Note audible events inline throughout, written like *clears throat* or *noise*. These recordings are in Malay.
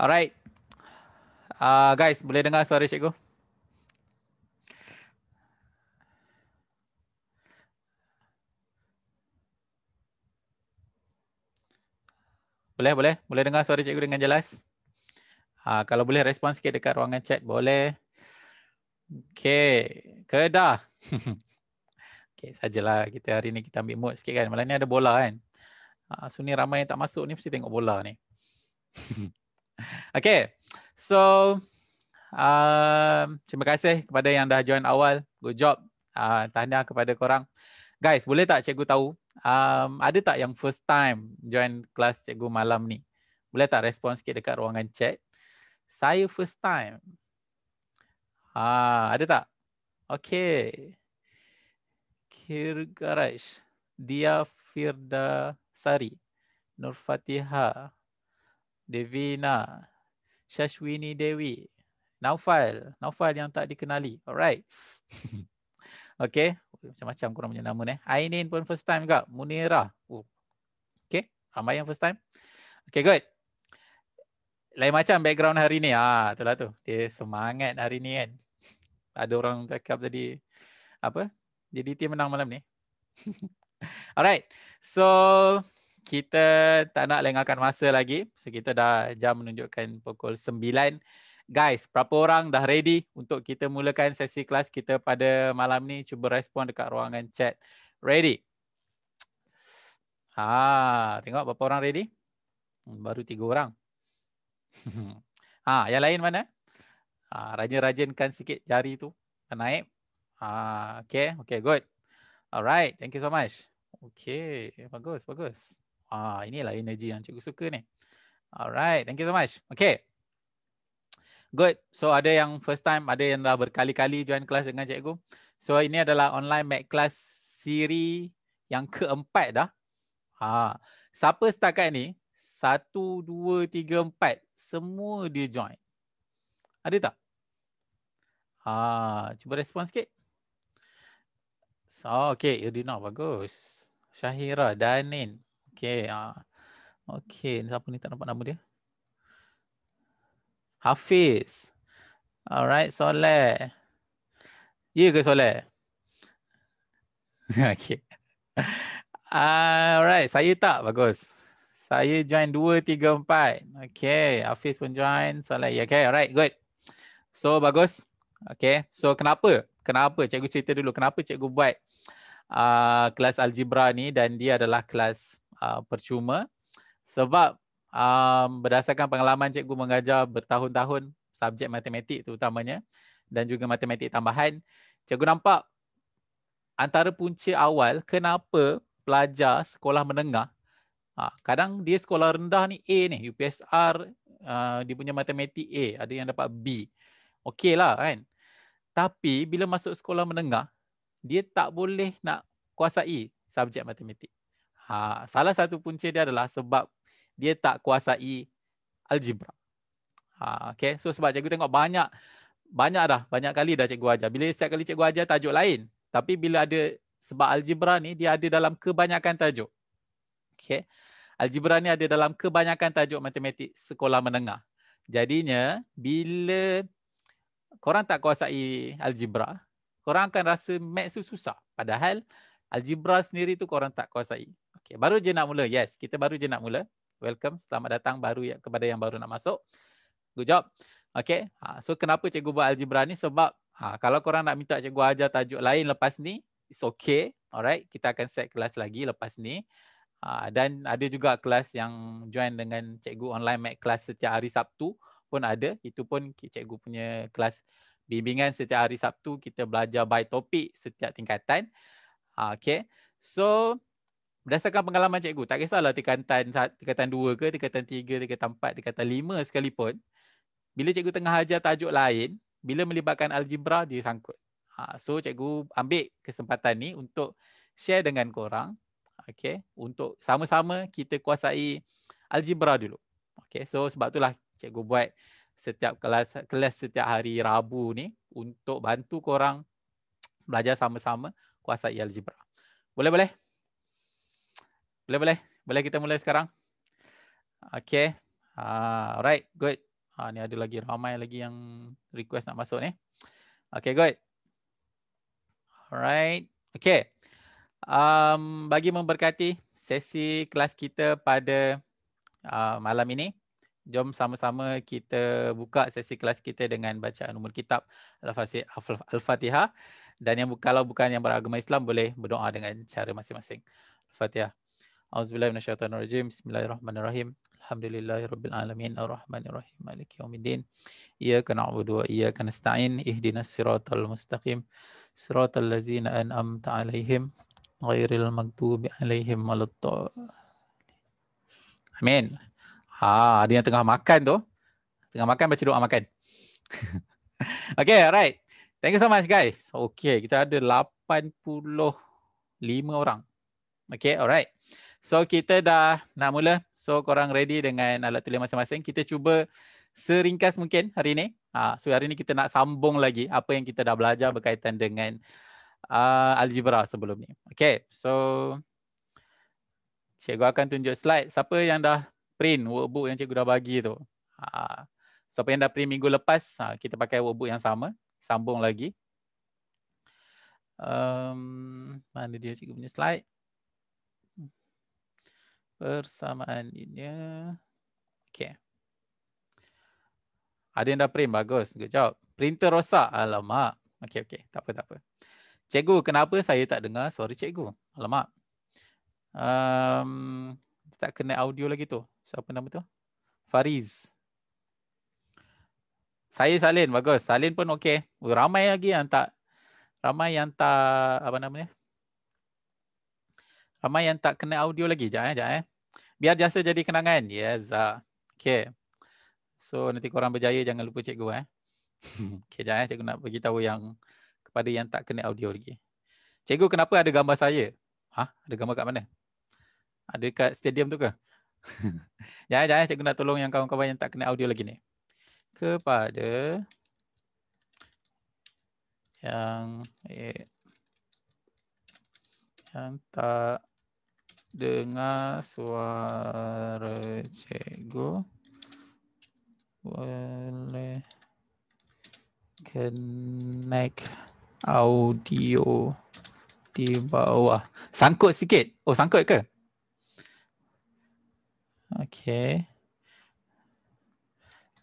Alright. Uh, guys, boleh dengar suara cikgu? Boleh, boleh. Boleh dengar suara cikgu dengan jelas? Ha, kalau boleh respon sikit dekat ruangan chat, boleh. Okay. Kedah. *laughs* okay, sajalah. Kita hari ni kita ambil mood sikit kan. Malam ni ada bola kan. Ha, ah, so ni ramai yang tak masuk ni, mesti tengok bola ni. *laughs* *laughs* Okay. So, uh, terima kasih kepada yang dah join awal. Good job. Uh, tahniah kepada korang. Guys, boleh tak cikgu tahu? Um, ada tak yang first time join kelas cikgu malam ni? Boleh tak respon sikit dekat ruangan chat? Saya first time. Uh, ada tak? Okay. Kirgaraj. Dia Firda Sari. Nur Fatihah. Devina, Shashwini Dewi, Naufal, Naufal yang tak dikenali. Alright. *laughs* okay. Macam-macam korang punya nama ni. Eh. Ainin pun first time juga. Munira. Ooh. Okay. Ramai yang first time. Okay, good. Lain macam background hari ni. Ah, itulah tu. Dia semangat hari ni kan. Ada orang cakap tadi. Apa? Jadi dia menang malam ni. *laughs* Alright. So, kita tak nak lengahkan masa lagi. So kita dah jam menunjukkan pukul 9. Guys, berapa orang dah ready untuk kita mulakan sesi kelas kita pada malam ni? Cuba respon dekat ruangan chat. Ready? Ha, tengok berapa orang ready? Hmm, baru tiga orang. *laughs* ha, yang lain mana? Ha, rajin-rajinkan sikit jari tu. Naik. Ha, okay, okay, good. Alright, thank you so much. Okay, bagus, bagus. Ah, inilah energi yang cikgu suka ni. Alright, thank you so much. Okay. Good. So ada yang first time, ada yang dah berkali-kali join kelas dengan cikgu. So ini adalah online math class siri yang keempat dah. Ha. Siapa setakat ni? Satu, dua, tiga, empat. Semua dia join. Ada tak? Ha. Cuba respon sikit. So, okay, Irina bagus. Syahira, Danin. Okay. Ah. Okay. Siapa ni tak nampak nama dia? Hafiz. Alright. Soleh. Ya ke Soleh? *laughs* okay. Alright. Saya tak. Bagus. Saya join 2, 3, 4. Okay. Hafiz pun join. Soleh. Ya, okay. Alright. Good. So, bagus. Okay. So, kenapa? Kenapa? Cikgu cerita dulu. Kenapa cikgu buat uh, kelas algebra ni dan dia adalah kelas Uh, percuma sebab um, berdasarkan pengalaman cikgu mengajar bertahun-tahun subjek matematik terutamanya dan juga matematik tambahan cikgu nampak antara punca awal kenapa pelajar sekolah menengah ha, kadang dia sekolah rendah ni A ni UPSR uh, dia punya matematik A ada yang dapat B okey lah kan tapi bila masuk sekolah menengah dia tak boleh nak kuasai subjek matematik Ha, salah satu punca dia adalah sebab dia tak kuasai algebra. Ha, okay. So sebab cikgu tengok banyak banyak dah, banyak kali dah cikgu ajar. Bila setiap kali cikgu ajar tajuk lain. Tapi bila ada sebab algebra ni dia ada dalam kebanyakan tajuk. Okay. Algebra ni ada dalam kebanyakan tajuk matematik sekolah menengah. Jadinya bila korang tak kuasai algebra, korang akan rasa maths tu susah. Padahal algebra sendiri tu korang tak kuasai. Okay, baru je nak mula. Yes, kita baru je nak mula. Welcome, selamat datang baru ya, kepada yang baru nak masuk. Good job. Okay, ha, so kenapa cikgu buat algebra ni? Sebab ha, kalau korang nak minta cikgu ajar tajuk lain lepas ni, it's okay. Alright, kita akan set kelas lagi lepas ni. Ha, dan ada juga kelas yang join dengan cikgu online math kelas setiap hari Sabtu pun ada. Itu pun cikgu punya kelas bimbingan setiap hari Sabtu. Kita belajar by topik setiap tingkatan. Ha, okay, so berdasarkan pengalaman cikgu, tak kisahlah tingkatan tingkatan 2 ke, tingkatan 3, tingkatan 4, tingkatan 5 sekalipun, bila cikgu tengah ajar tajuk lain, bila melibatkan algebra dia sangkut. Ha, so cikgu ambil kesempatan ni untuk share dengan korang, okay untuk sama-sama kita kuasai algebra dulu. okay so sebab itulah cikgu buat setiap kelas kelas setiap hari Rabu ni untuk bantu korang belajar sama-sama kuasai algebra. Boleh-boleh. Boleh boleh. Boleh kita mulai sekarang. Okay. Uh, alright. Good. Ha, ni ada lagi ramai lagi yang request nak masuk ni. Okay, good. Alright. Okay. Um, bagi memberkati sesi kelas kita pada uh, malam ini, jom sama-sama kita buka sesi kelas kita dengan bacaan umur kitab Al-Fatihah. Dan yang kalau bukan yang beragama Islam, boleh berdoa dengan cara masing-masing. Al-Fatihah. A'udzubillahi minasyaitonirrajim. Bismillahirrahmanirrahim. Alhamdulillahi rabbil alamin arrahmanirrahim maliki yaumiddin. Iyyaka na'budu wa iyyaka nasta'in ihdinas siratal mustaqim siratal ladzina an'amta 'alaihim ghairil maghdubi 'alaihim waladdallin. Amin. Ha, dia yang tengah makan tu. Tengah makan baca doa makan. *laughs* okay, alright. Thank you so much guys. Okay, kita ada 85 orang. Okay, alright. So kita dah nak mula. So korang ready dengan alat tulis masing-masing. Kita cuba seringkas mungkin hari ini. Uh, ha, so hari ini kita nak sambung lagi apa yang kita dah belajar berkaitan dengan uh, algebra sebelum ni. Okay, so cikgu akan tunjuk slide. Siapa yang dah print workbook yang cikgu dah bagi tu? Uh, siapa yang dah print minggu lepas, uh, kita pakai workbook yang sama. Sambung lagi. Um, mana dia cikgu punya slide? persamaan linear. Okay. Ada yang dah print. Bagus. Good job. Printer rosak. Alamak. Okay, okay. Tak apa, tak apa. Cikgu, kenapa saya tak dengar suara cikgu? Alamak. Um, tak kena audio lagi tu. Siapa nama tu? Fariz. Saya Salin. Bagus. Salin pun okay. Uh, oh, ramai lagi yang tak. Ramai yang tak. Apa nama ni? Ramai yang tak kena audio lagi. Sekejap, eh. Sekejap, eh biar jasa jadi kenangan. Yes. Uh. Okay. So nanti korang berjaya jangan lupa cikgu eh. Hmm. *laughs* okay, jangan eh. Cikgu nak bagi tahu yang kepada yang tak kena audio lagi. Cikgu kenapa ada gambar saya? Ha? Ada gambar kat mana? Ada kat stadium tu ke? jangan, *laughs* jangan. Eh, eh. Cikgu nak tolong yang kawan-kawan yang tak kena audio lagi ni. Kepada yang eh, yang tak dengar suara cikgu boleh connect audio di bawah sangkut sikit oh sangkut ke okey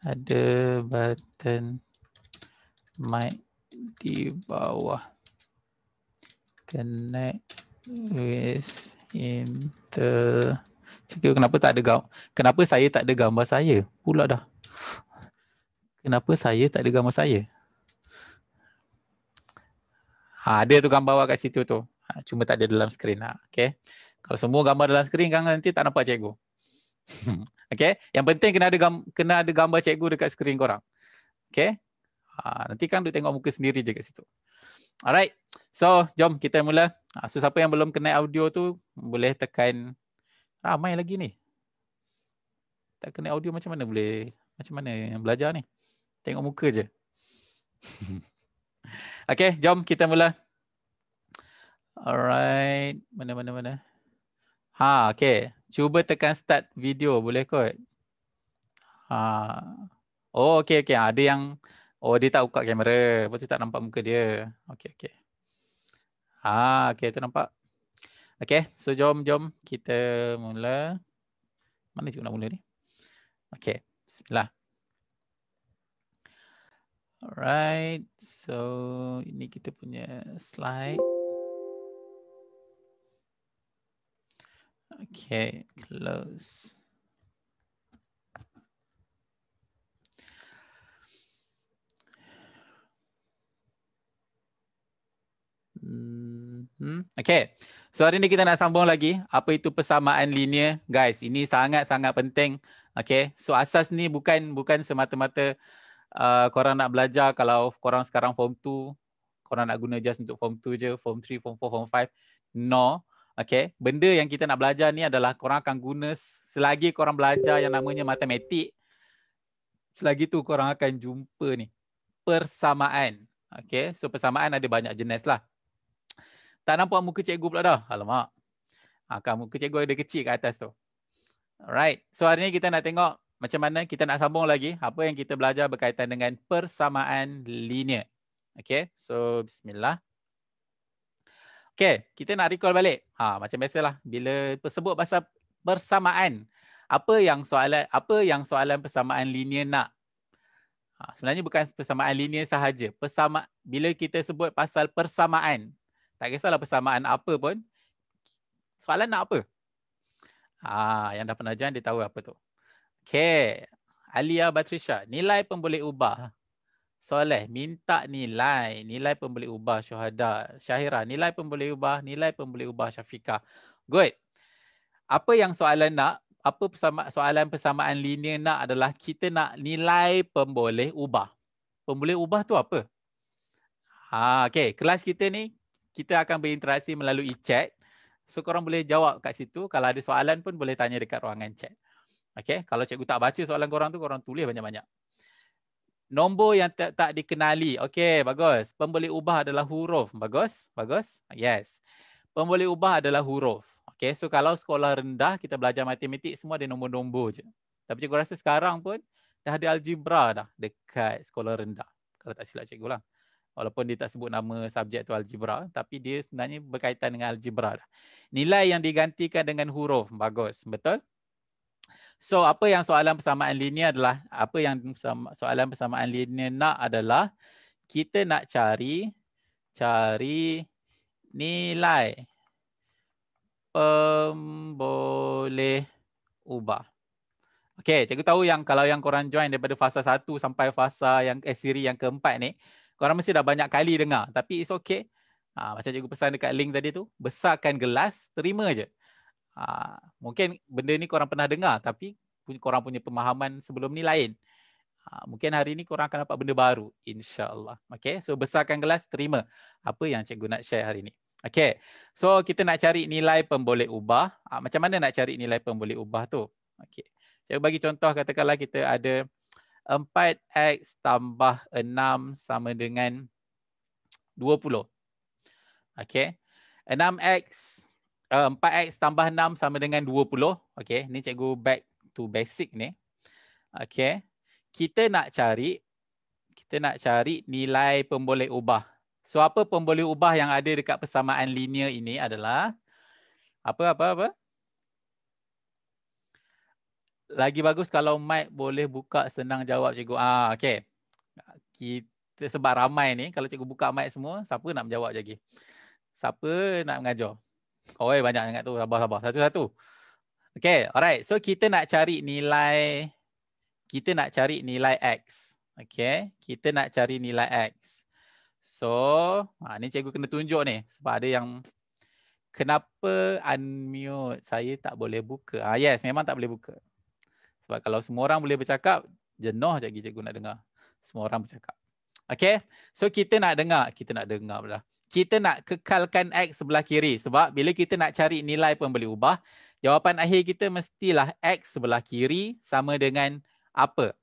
ada button mic di bawah connect is in kenapa tak ada gambar? Kenapa saya tak ada gambar saya? Pula dah. Kenapa saya tak ada gambar saya? Ha, ada tu gambar awak kat situ tu. Ha, cuma tak ada dalam skrin. Ha, lah, okay. Kalau semua gambar dalam skrin kan nanti tak nampak cikgu. *laughs* okay. Yang penting kena ada, kena ada gambar cikgu dekat skrin korang. Okay. Ha, nanti kan duk tengok muka sendiri je kat situ. Alright. So, jom kita mula. Ah, so, siapa yang belum kena audio tu boleh tekan ramai lagi ni. Tak kena audio macam mana boleh? Macam mana yang belajar ni? Tengok muka je. *laughs* okay, jom kita mula. Alright, mana mana mana. Ha, okay. Cuba tekan start video boleh kot. Ha. Oh, okay, okay. Ada yang Oh, dia tak buka kamera. Lepas tu tak nampak muka dia. Okay, okay. Ah, okay, tu nampak. Okay, so jom jom kita mula. Mana cikgu nak mula ni? Okay, bismillah. Alright, so ini kita punya slide. Okay, close. Hmm. Okay. So hari ni kita nak sambung lagi. Apa itu persamaan linear? Guys, ini sangat-sangat penting. Okay. So asas ni bukan bukan semata-mata uh, korang nak belajar kalau korang sekarang form 2, korang nak guna just untuk form 2 je, form 3, form 4, form 5. No. Okay. Benda yang kita nak belajar ni adalah korang akan guna selagi korang belajar yang namanya matematik. Selagi tu korang akan jumpa ni. Persamaan. Okay. So persamaan ada banyak jenis lah. Tak nampak muka cikgu pula dah. Alamak. Ha, kan, muka cikgu ada kecil kat atas tu. Alright. So hari ni kita nak tengok macam mana kita nak sambung lagi apa yang kita belajar berkaitan dengan persamaan linear. Okay. So bismillah. Okay. Kita nak recall balik. Ha, macam biasalah. Bila sebut pasal persamaan. Apa yang soalan apa yang soalan persamaan linear nak? Ha, sebenarnya bukan persamaan linear sahaja. Persama, bila kita sebut pasal persamaan, tak kisahlah persamaan apa pun. Soalan nak apa? Ah, yang dah pernah jalan dia tahu apa tu. Okay. Alia Batrisha. Nilai pun boleh ubah. Ha. Soleh, minta nilai. Nilai pun ubah syuhada. Syahira, nilai pun ubah. Nilai pun ubah Syafika. Good. Apa yang soalan nak, apa persama, soalan persamaan linear nak adalah kita nak nilai pemboleh ubah. Pemboleh ubah tu apa? Ha, okay, kelas kita ni kita akan berinteraksi melalui chat. So korang boleh jawab kat situ. Kalau ada soalan pun boleh tanya dekat ruangan chat. Okay. Kalau cikgu tak baca soalan korang tu, korang tulis banyak-banyak. Nombor yang tak, tak dikenali. Okay, bagus. Pembeli ubah adalah huruf. Bagus? Bagus? Yes. Pembeli ubah adalah huruf. Okay, so kalau sekolah rendah, kita belajar matematik, semua ada nombor-nombor je. Tapi cikgu rasa sekarang pun, dah ada algebra dah dekat sekolah rendah. Kalau tak silap cikgu lah walaupun dia tak sebut nama subjek tu algebra tapi dia sebenarnya berkaitan dengan algebra lah. Nilai yang digantikan dengan huruf bagus betul. So apa yang soalan persamaan linear adalah apa yang soalan persamaan linear nak adalah kita nak cari cari nilai pemboleh ubah. Okey, cikgu tahu yang kalau yang korang join daripada fasa 1 sampai fasa yang eh, siri yang keempat ni, korang mesti dah banyak kali dengar tapi it's okay ha, macam cikgu pesan dekat link tadi tu besarkan gelas terima je ha, ah, mungkin benda ni korang pernah dengar tapi korang punya pemahaman sebelum ni lain ha, mungkin hari ni korang akan dapat benda baru insyaallah Okay, so besarkan gelas terima apa yang cikgu nak share hari ni Okay, so kita nak cari nilai pemboleh ubah ha, macam mana nak cari nilai pemboleh ubah tu Okay, cikgu bagi contoh katakanlah kita ada 4X tambah 6 sama dengan 20. Okey. 6X, uh, 4X tambah 6 sama dengan 20. Okey, ni cikgu back to basic ni. Okey. Kita nak cari, kita nak cari nilai pemboleh ubah. So, apa pemboleh ubah yang ada dekat persamaan linear ini adalah apa, apa, apa? lagi bagus kalau mic boleh buka senang jawab cikgu. Ah okey. Kita sebab ramai ni kalau cikgu buka mic semua siapa nak menjawab lagi? Siapa nak mengajar? Oi oh, banyak sangat tu sabar-sabar satu-satu. Okey, alright. So kita nak cari nilai kita nak cari nilai x. Okey, kita nak cari nilai x. So, ha ni cikgu kena tunjuk ni sebab ada yang kenapa unmute saya tak boleh buka. Ah yes, memang tak boleh buka. Sebab kalau semua orang boleh bercakap, jenuh je cikgu nak dengar. Semua orang bercakap. Okay? So kita nak dengar. Kita nak dengar pula. Kita nak kekalkan X sebelah kiri. Sebab bila kita nak cari nilai pun boleh ubah. Jawapan akhir kita mestilah X sebelah kiri sama dengan apa?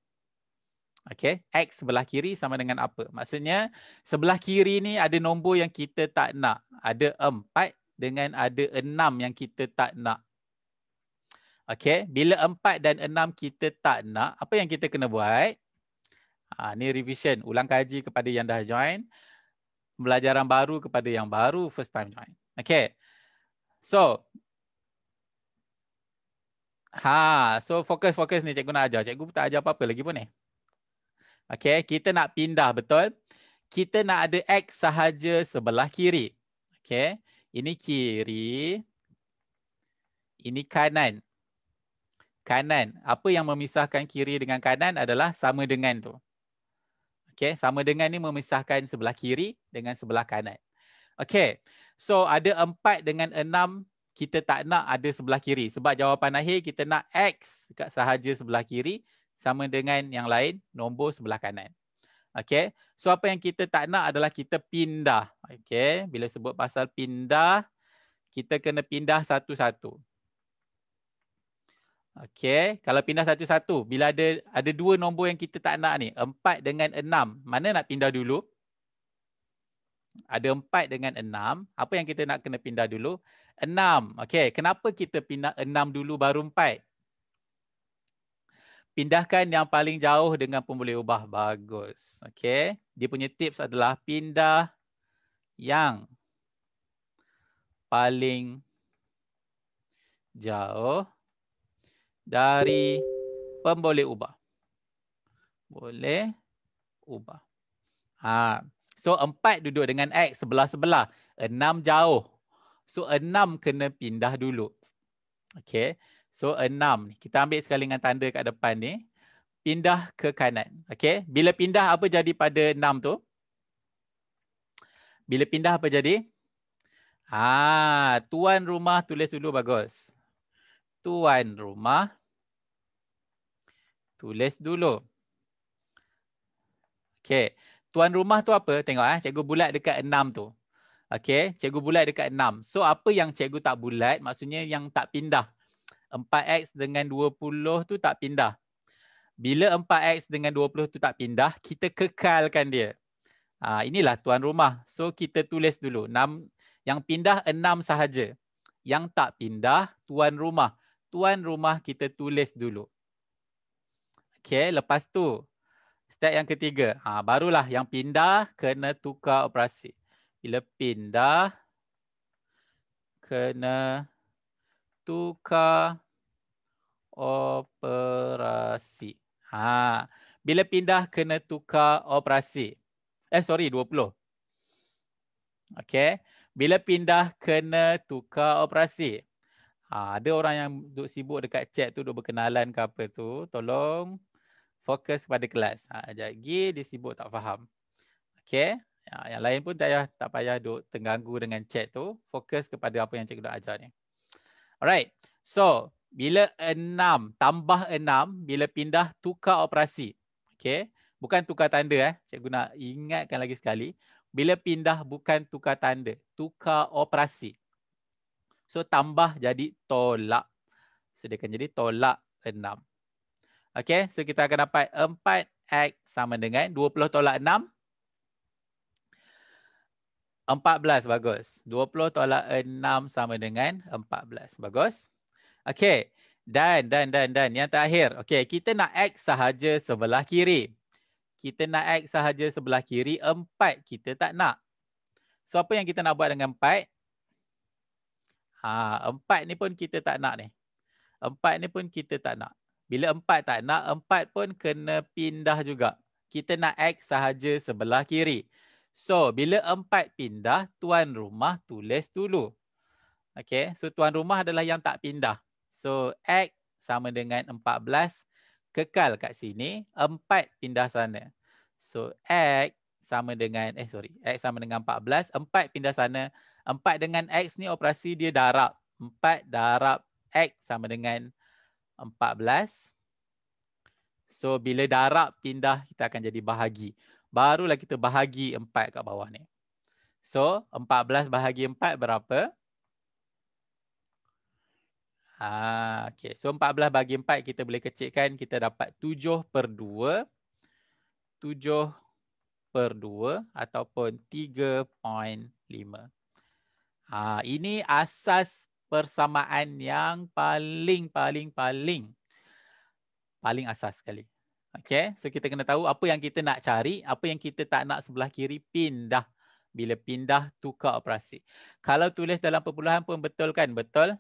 Okay? X sebelah kiri sama dengan apa? Maksudnya sebelah kiri ni ada nombor yang kita tak nak. Ada empat dengan ada enam yang kita tak nak. Okay. Bila empat dan enam kita tak nak, apa yang kita kena buat? Ha, ni revision. Ulang kaji kepada yang dah join. Pembelajaran baru kepada yang baru first time join. Okay. So. Ha, so fokus-fokus ni cikgu nak ajar. Cikgu tak ajar apa-apa lagi pun ni. Okay. Kita nak pindah betul. Kita nak ada X sahaja sebelah kiri. Okay. Ini kiri. Ini kanan kanan. Apa yang memisahkan kiri dengan kanan adalah sama dengan tu. Okey, sama dengan ni memisahkan sebelah kiri dengan sebelah kanan. Okey. So ada 4 dengan 6 kita tak nak ada sebelah kiri sebab jawapan akhir kita nak x dekat sahaja sebelah kiri sama dengan yang lain nombor sebelah kanan. Okey. So apa yang kita tak nak adalah kita pindah. Okey, bila sebut pasal pindah kita kena pindah satu-satu. Okey, kalau pindah satu-satu, bila ada ada dua nombor yang kita tak nak ni, 4 dengan 6, mana nak pindah dulu? Ada 4 dengan 6, apa yang kita nak kena pindah dulu? 6. Okey, kenapa kita pindah 6 dulu baru 4? Pindahkan yang paling jauh dengan pemboleh ubah. Bagus. Okey. Dia punya tips adalah pindah yang paling jauh dari pemboleh ubah. Boleh ubah. Ha. So empat duduk dengan X sebelah-sebelah. enam jauh. So enam kena pindah dulu. Okay. So enam. Kita ambil sekali dengan tanda kat depan ni. Pindah ke kanan. Okay. Bila pindah apa jadi pada enam tu? Bila pindah apa jadi? Ah, ha, tuan rumah tulis dulu bagus tuan rumah tulis dulu. Okey, tuan rumah tu apa? Tengok eh, cikgu bulat dekat enam tu. Okey, cikgu bulat dekat enam. So apa yang cikgu tak bulat? Maksudnya yang tak pindah. 4x dengan 20 tu tak pindah. Bila 4x dengan 20 tu tak pindah, kita kekalkan dia. Ha, inilah tuan rumah. So kita tulis dulu 6 yang pindah 6 sahaja. Yang tak pindah tuan rumah tuan rumah kita tulis dulu. Okay, lepas tu step yang ketiga, ha, barulah yang pindah kena tukar operasi. Bila pindah kena tukar operasi. Ha, bila pindah kena tukar operasi. Eh sorry 20. Okay. Bila pindah kena tukar operasi. Ha, ada orang yang duduk sibuk dekat chat tu duduk berkenalan ke apa tu. Tolong fokus pada kelas. Ha, ajak pergi dia sibuk tak faham. Okay. Ha, ah, yang lain pun tak payah, tak payah duduk terganggu dengan chat tu. Fokus kepada apa yang cikgu nak ajar ni. Alright. So, bila enam, tambah enam, bila pindah tukar operasi. Okay. Bukan tukar tanda eh. Cikgu nak ingatkan lagi sekali. Bila pindah bukan tukar tanda. Tukar operasi. So tambah jadi tolak. Sediakan jadi tolak 6. Okay, so kita akan dapat 4X sama dengan 20 tolak 6. 14, bagus. 20 tolak 6 sama dengan 14. Bagus. Okay. Dan, dan, dan, dan. Yang terakhir. Okay, kita nak X sahaja sebelah kiri. Kita nak X sahaja sebelah kiri. 4 kita tak nak. So, apa yang kita nak buat dengan 4? Ha, empat ni pun kita tak nak ni. Empat ni pun kita tak nak. Bila empat tak nak, empat pun kena pindah juga. Kita nak X sahaja sebelah kiri. So, bila empat pindah, tuan rumah tulis dulu. Okay, so tuan rumah adalah yang tak pindah. So, X sama dengan 14 kekal kat sini. Empat pindah sana. So, X sama dengan, eh sorry, X sama dengan 14. Empat pindah sana. 4 dengan X ni operasi dia darab. 4 darab X sama dengan 14. So bila darab pindah kita akan jadi bahagi. Barulah kita bahagi 4 kat bawah ni. So 14 bahagi 4 berapa? Ah, okay. So 14 bahagi 4 kita boleh kecilkan. Kita dapat 7 per 2. 7 per 2 ataupun 3.5. Ha, ini asas persamaan yang paling paling paling paling asas sekali. Okay, so kita kena tahu apa yang kita nak cari, apa yang kita tak nak sebelah kiri pindah. Bila pindah, tukar operasi. Kalau tulis dalam perpuluhan pun betul kan? Betul.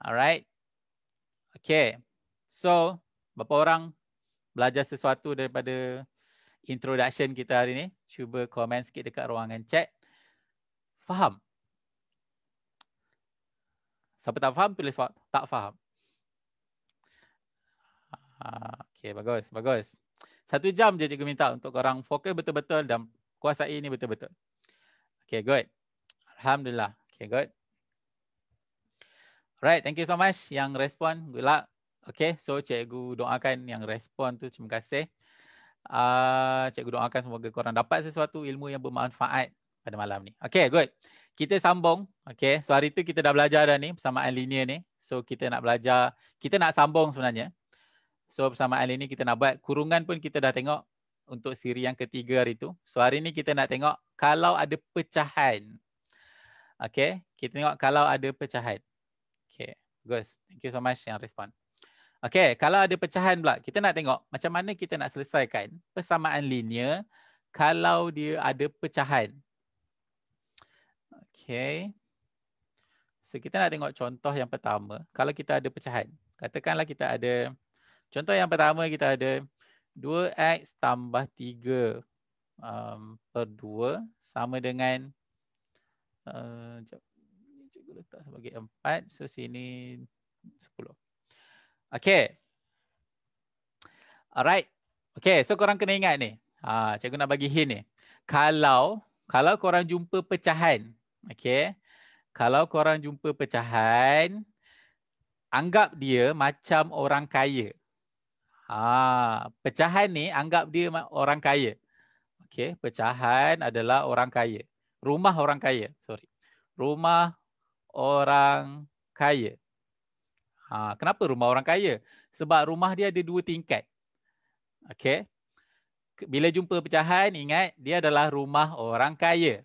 Alright. Okay. So, berapa orang belajar sesuatu daripada introduction kita hari ni? Cuba komen sikit dekat ruangan chat. Faham? Siapa tak faham, tulis tak faham. Ah, okay, bagus, bagus. Satu jam je cikgu minta untuk korang fokus betul-betul dan kuasai ini betul-betul. Okay, good. Alhamdulillah. Okay, good. Right, thank you so much yang respon. Good luck. Okay, so cikgu doakan yang respon tu. Terima kasih. Uh, cikgu doakan semoga korang dapat sesuatu ilmu yang bermanfaat pada malam ni. Okay, Good kita sambung. Okay. So hari tu kita dah belajar dah ni persamaan linear ni. So kita nak belajar, kita nak sambung sebenarnya. So persamaan linear ni kita nak buat. Kurungan pun kita dah tengok untuk siri yang ketiga hari tu. So hari ni kita nak tengok kalau ada pecahan. Okay. Kita tengok kalau ada pecahan. Okay. Gus, thank you so much yang respon. Okay, kalau ada pecahan pula, kita nak tengok macam mana kita nak selesaikan persamaan linear kalau dia ada pecahan. Okay. So kita nak tengok contoh yang pertama. Kalau kita ada pecahan. Katakanlah kita ada. Contoh yang pertama kita ada. 2x tambah 3 um, per 2 sama dengan. Sekejap. Uh, letak sebagai 4. So sini 10. Okay. Alright. Okay. So korang kena ingat ni. Ha, cikgu nak bagi hint ni. Kalau. Kalau korang jumpa pecahan Okay, Kalau korang jumpa pecahan, anggap dia macam orang kaya. Ha, pecahan ni anggap dia orang kaya. Okay, pecahan adalah orang kaya. Rumah orang kaya, sorry. Rumah orang kaya. Ha, kenapa rumah orang kaya? Sebab rumah dia ada dua tingkat. Okay, Bila jumpa pecahan, ingat dia adalah rumah orang kaya.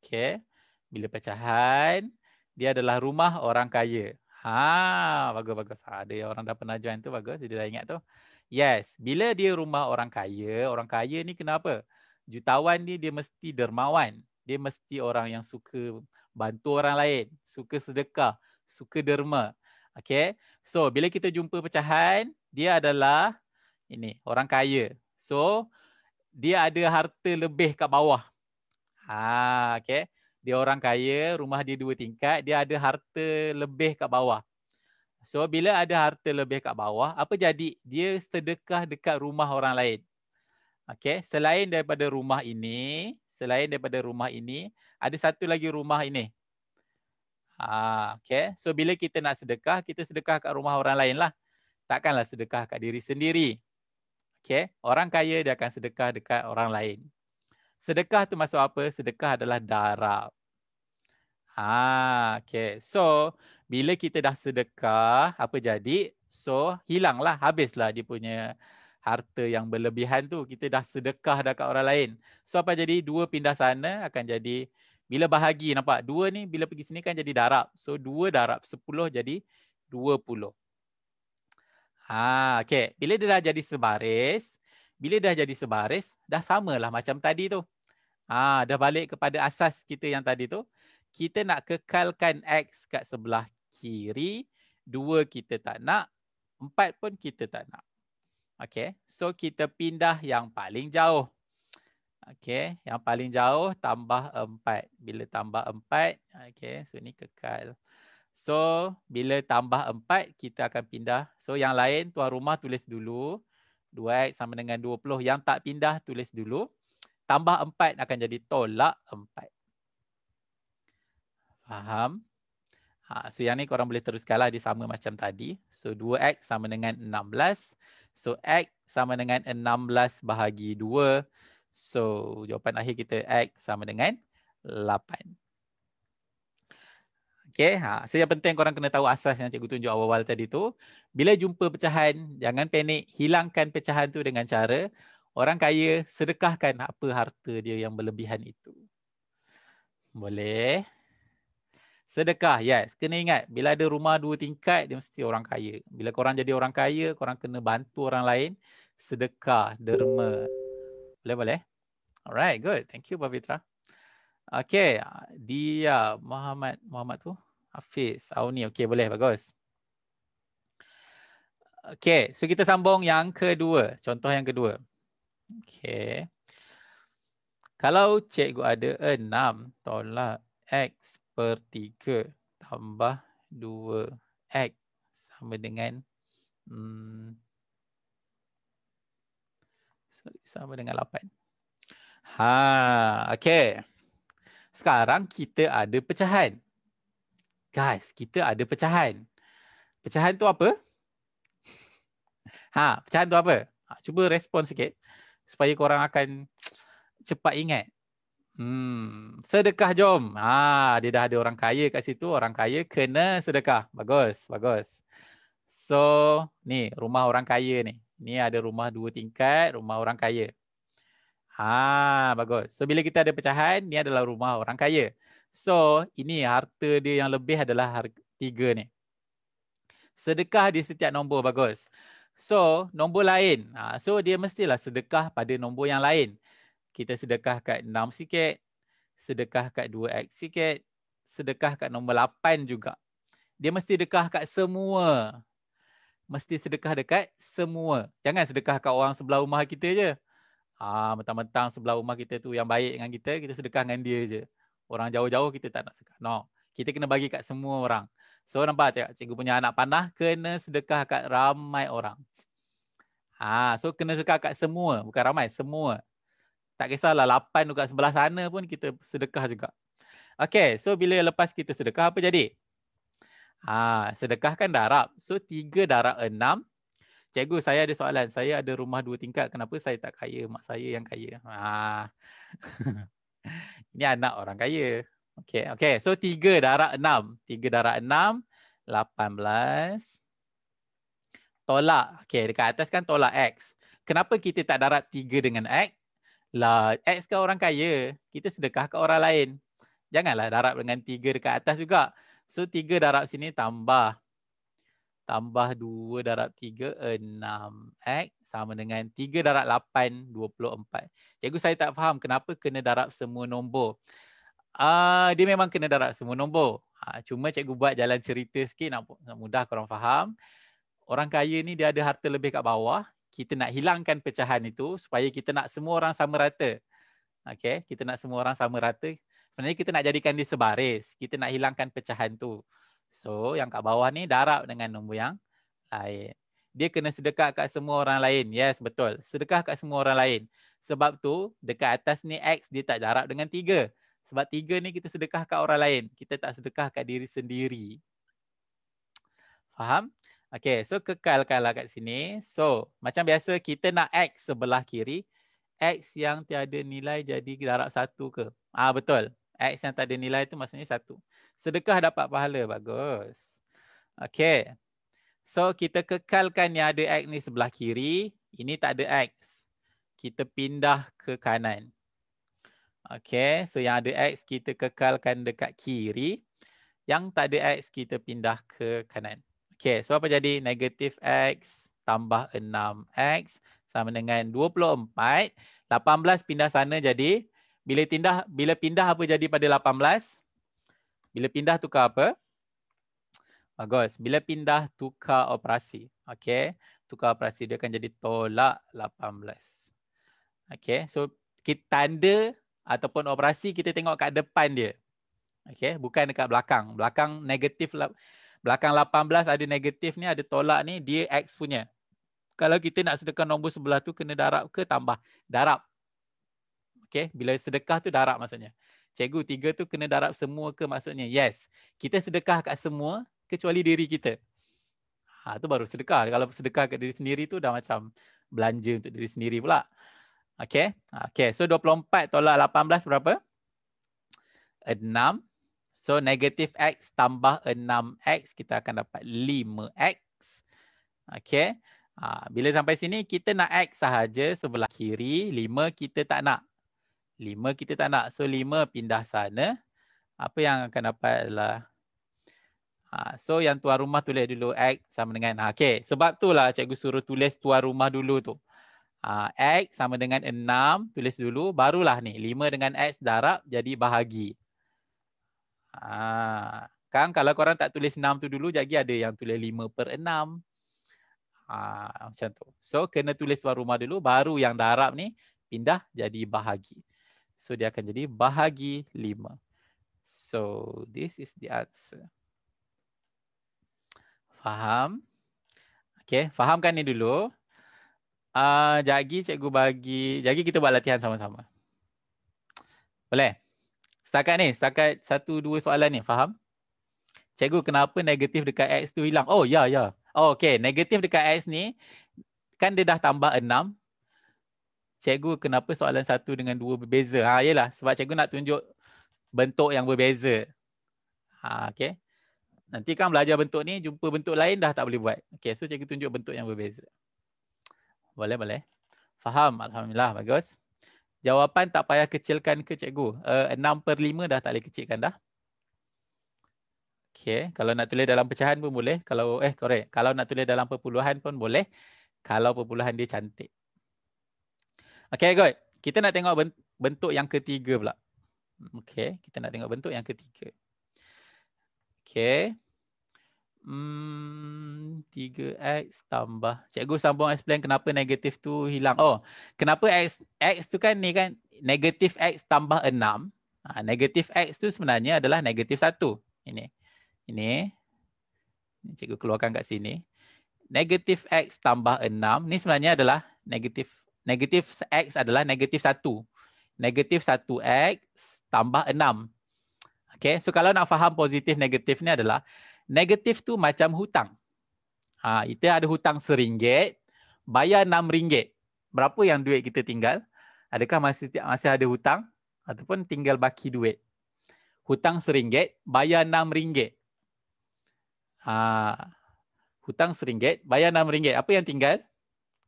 Okay, Bila pecahan, dia adalah rumah orang kaya. Ha, bagus-bagus. Ha, ada orang dah pernah join tu bagus. Jadi dah ingat tu. Yes. Bila dia rumah orang kaya, orang kaya ni kenapa? Jutawan ni dia mesti dermawan. Dia mesti orang yang suka bantu orang lain. Suka sedekah. Suka derma. Okay. So, bila kita jumpa pecahan, dia adalah ini orang kaya. So, dia ada harta lebih kat bawah. Ah, okay. Dia orang kaya, rumah dia dua tingkat, dia ada harta lebih kat bawah. So bila ada harta lebih kat bawah, apa jadi? Dia sedekah dekat rumah orang lain. Okay, selain daripada rumah ini, selain daripada rumah ini, ada satu lagi rumah ini. Ah, okay, so bila kita nak sedekah, kita sedekah kat rumah orang lain lah. Takkanlah sedekah kat diri sendiri. Okay, orang kaya dia akan sedekah dekat orang lain. Sedekah tu masuk apa? Sedekah adalah darab. Ha, okay. So, bila kita dah sedekah, apa jadi? So, hilanglah, habislah dia punya harta yang berlebihan tu. Kita dah sedekah dah kat orang lain. So, apa jadi? Dua pindah sana akan jadi bila bahagi nampak dua ni bila pergi sini kan jadi darab. So dua darab sepuluh jadi dua puluh. Ha, okay. Bila dia dah jadi sebaris, bila dah jadi sebaris, dah samalah macam tadi tu. Ha, dah balik kepada asas kita yang tadi tu. Kita nak kekalkan X kat sebelah kiri. Dua kita tak nak. Empat pun kita tak nak. Okay. So kita pindah yang paling jauh. Okay. Yang paling jauh tambah empat. Bila tambah empat. Okay. So ni kekal. So bila tambah empat kita akan pindah. So yang lain tuan rumah tulis dulu. 2x sama dengan 20 yang tak pindah tulis dulu. Tambah 4 akan jadi tolak 4. Faham? Ha, so yang ni korang boleh teruskanlah dia sama macam tadi. So 2x sama dengan 16. So x sama dengan 16 bahagi 2. So jawapan akhir kita x sama dengan 8. Okay, ha. so yang penting korang kena tahu asas yang cikgu tunjuk awal-awal tadi tu. Bila jumpa pecahan, jangan panik. Hilangkan pecahan tu dengan cara orang kaya sedekahkan apa harta dia yang berlebihan itu. Boleh. Sedekah, yes. Kena ingat, bila ada rumah dua tingkat, dia mesti orang kaya. Bila korang jadi orang kaya, korang kena bantu orang lain. Sedekah, derma. Boleh-boleh? Alright, good. Thank you, Pak Fitrah. Okay, dia Muhammad Muhammad tu Hafiz Auni. Okay, boleh bagus. Okay, so kita sambung yang kedua. Contoh yang kedua. Okay. Kalau cikgu ada 6 tolak X per 3 tambah 2X sama dengan hmm, sorry, sama dengan 8. Ha, okay. Sekarang kita ada pecahan. Guys, kita ada pecahan. Pecahan tu apa? Ha, pecahan tu apa? Ha, cuba respon sikit supaya korang akan cepat ingat. Hmm, sedekah jom. Ha, dia dah ada orang kaya kat situ, orang kaya kena sedekah. Bagus, bagus. So, ni rumah orang kaya ni. Ni ada rumah dua tingkat, rumah orang kaya. Ha, bagus. So bila kita ada pecahan, ni adalah rumah orang kaya. So ini harta dia yang lebih adalah harga tiga ni. Sedekah di setiap nombor, bagus. So nombor lain, ha, so dia mestilah sedekah pada nombor yang lain. Kita sedekah kat 6 sikit, sedekah kat 2X sikit, sedekah kat nombor 8 juga. Dia mesti sedekah kat semua. Mesti sedekah dekat semua. Jangan sedekah kat orang sebelah rumah kita je. Ah, mentang-mentang sebelah rumah kita tu yang baik dengan kita, kita sedekah dengan dia je. Orang jauh-jauh kita tak nak sedekah. No. Kita kena bagi kat semua orang. So nampak cakap, cikgu punya anak panah kena sedekah kat ramai orang. Ah, so kena sedekah kat semua, bukan ramai, semua. Tak kisahlah lapan dekat sebelah sana pun kita sedekah juga. Okay, so bila lepas kita sedekah apa jadi? Ah, sedekah kan darab. So tiga darab enam Cikgu saya ada soalan. Saya ada rumah dua tingkat. Kenapa saya tak kaya? Mak saya yang kaya. Ha. *laughs* Ini anak orang kaya. Okay. okay. So tiga darah enam. Tiga darah enam. Lapan belas. Tolak. Okay. Dekat atas kan tolak X. Kenapa kita tak darab tiga dengan X? Lah, X kan orang kaya. Kita sedekah ke orang lain. Janganlah darab dengan tiga dekat atas juga. So tiga darab sini tambah tambah 2 darab 3, 6. X sama dengan 3 darab 8, 24. Cikgu saya tak faham kenapa kena darab semua nombor. Uh, dia memang kena darab semua nombor. Ha, cuma cikgu buat jalan cerita sikit nak, nak mudah korang faham. Orang kaya ni dia ada harta lebih kat bawah. Kita nak hilangkan pecahan itu supaya kita nak semua orang sama rata. Okay, kita nak semua orang sama rata. Sebenarnya kita nak jadikan dia sebaris. Kita nak hilangkan pecahan tu. So yang kat bawah ni darab dengan nombor yang lain. Dia kena sedekah kat semua orang lain. Yes, betul. Sedekah kat semua orang lain. Sebab tu dekat atas ni X dia tak darab dengan 3. Sebab 3 ni kita sedekah kat orang lain. Kita tak sedekah kat diri sendiri. Faham? Okay, so kekalkanlah kat sini. So, macam biasa kita nak X sebelah kiri. X yang tiada nilai jadi darab 1 ke? Ah Betul. X yang tak ada nilai tu maksudnya satu. Sedekah dapat pahala. Bagus. Okay. So kita kekalkan yang ada X ni sebelah kiri. Ini tak ada X. Kita pindah ke kanan. Okay. So yang ada X kita kekalkan dekat kiri. Yang tak ada X kita pindah ke kanan. Okay. So apa jadi? Negatif X tambah 6X sama dengan 24. 18 pindah sana jadi bila pindah bila pindah apa jadi pada 18 bila pindah tukar apa bagus bila pindah tukar operasi okey tukar operasi dia akan jadi tolak 18 okey so kita tanda ataupun operasi kita tengok kat depan dia okey bukan dekat belakang belakang negatif belakang 18 ada negatif ni ada tolak ni dia x punya kalau kita nak sedekah nombor sebelah tu kena darab ke tambah darab Okay, bila sedekah tu darab maksudnya. Cikgu, tiga tu kena darab semua ke maksudnya? Yes. Kita sedekah kat semua kecuali diri kita. Ha, tu baru sedekah. Kalau sedekah kat diri sendiri tu dah macam belanja untuk diri sendiri pula. Okay. Okay, so 24 tolak 18 berapa? 6. So negative X tambah 6X kita akan dapat 5X. Okay. Ha, bila sampai sini kita nak X sahaja sebelah kiri. 5 kita tak nak. 5 kita tak nak. So 5 pindah sana. Apa yang akan dapat adalah. Ha, so yang tuan rumah tulis dulu. X sama dengan. Ha, okay. Sebab lah cikgu suruh tulis tuan rumah dulu tu. Ha, X sama dengan 6. Tulis dulu. Barulah ni. 5 dengan X darab jadi bahagi. Ha, kan kalau korang tak tulis 6 tu dulu. Jadi ada yang tulis 5 per 6. Ah, ha, macam tu. So kena tulis tuan rumah dulu baru yang darab ni pindah jadi bahagi. So dia akan jadi bahagi 5. So this is the answer. Faham? Okay, fahamkan ni dulu. Uh, jagi cikgu bagi, jagi kita buat latihan sama-sama. Boleh? Setakat ni, setakat satu dua soalan ni, faham? Cikgu kenapa negatif dekat X tu hilang? Oh ya, yeah, ya. Yeah. Oh okay, negatif dekat X ni, kan dia dah tambah 6, cikgu kenapa soalan satu dengan dua berbeza. Ha, yelah, sebab cikgu nak tunjuk bentuk yang berbeza. Ha, okay. Nanti kan belajar bentuk ni, jumpa bentuk lain dah tak boleh buat. Okay, so cikgu tunjuk bentuk yang berbeza. Boleh, boleh. Faham, Alhamdulillah, bagus. Jawapan tak payah kecilkan ke cikgu? Uh, eh, 6 per 5 dah tak boleh kecilkan dah. Okay, kalau nak tulis dalam pecahan pun boleh. Kalau, eh, correct. Kalau nak tulis dalam perpuluhan pun boleh. Kalau perpuluhan dia cantik. Okay, good. Kita nak tengok bentuk yang ketiga pula. Okay, kita nak tengok bentuk yang ketiga. Okay. Hmm, 3x tambah. Cikgu sambung explain kenapa negatif tu hilang. Oh, kenapa x x tu kan ni kan negatif x tambah 6. Ha, negatif x tu sebenarnya adalah negatif 1. Ini. Ini. Cikgu keluarkan kat sini. Negatif x tambah 6. Ni sebenarnya adalah negatif negatif X adalah negatif 1. Negatif 1X tambah 6. Okay, so kalau nak faham positif negatif ni adalah negatif tu macam hutang. Ha, kita ada hutang seringgit, bayar enam ringgit. Berapa yang duit kita tinggal? Adakah masih masih ada hutang? Ataupun tinggal baki duit? Hutang seringgit, bayar enam ringgit. Ha, hutang seringgit, bayar enam ringgit. Apa yang tinggal?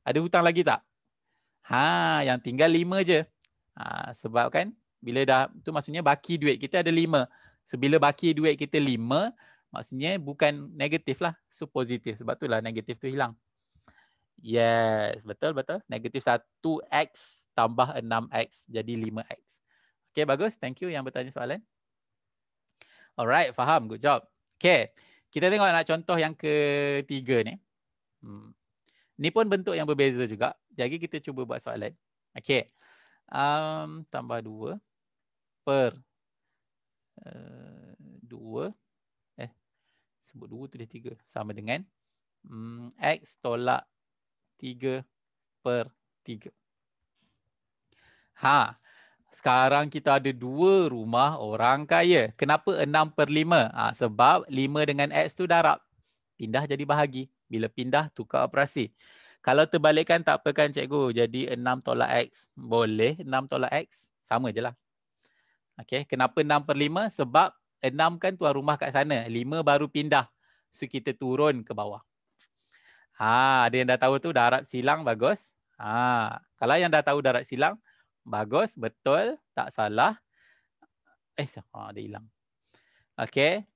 Ada hutang lagi tak? Ha, yang tinggal lima je. Ha, sebab kan bila dah tu maksudnya baki duit kita ada lima. Sebila so, baki duit kita lima, maksudnya bukan negatif lah. So positif. Sebab itulah negatif tu hilang. Yes, betul, betul. Negatif satu x tambah enam x jadi lima x Okay, bagus. Thank you yang bertanya soalan. Alright, faham. Good job. Okay, kita tengok nak contoh yang ketiga ni. Hmm. Ni pun bentuk yang berbeza juga. Jadi kita cuba buat soalan. Okey. Um, tambah 2 per 2 uh, eh, eh sebut 2 tu dia 3 sama dengan mm, x tolak 3 per 3. Ha. Sekarang kita ada dua rumah orang kaya. Kenapa 6 per 5? Ha, sebab 5 dengan X tu darab. Pindah jadi bahagi. Bila pindah, tukar operasi. Kalau terbalikkan tak apa kan cikgu. Jadi 6 tolak X. Boleh 6 tolak X. Sama je lah. Okay. Kenapa 6 per 5? Sebab 6 kan tuan rumah kat sana. 5 baru pindah. So kita turun ke bawah. Ha, ada yang dah tahu tu darab silang bagus. Ha, kalau yang dah tahu darab silang bagus. Betul. Tak salah. Eh, ha, dia hilang. Okay.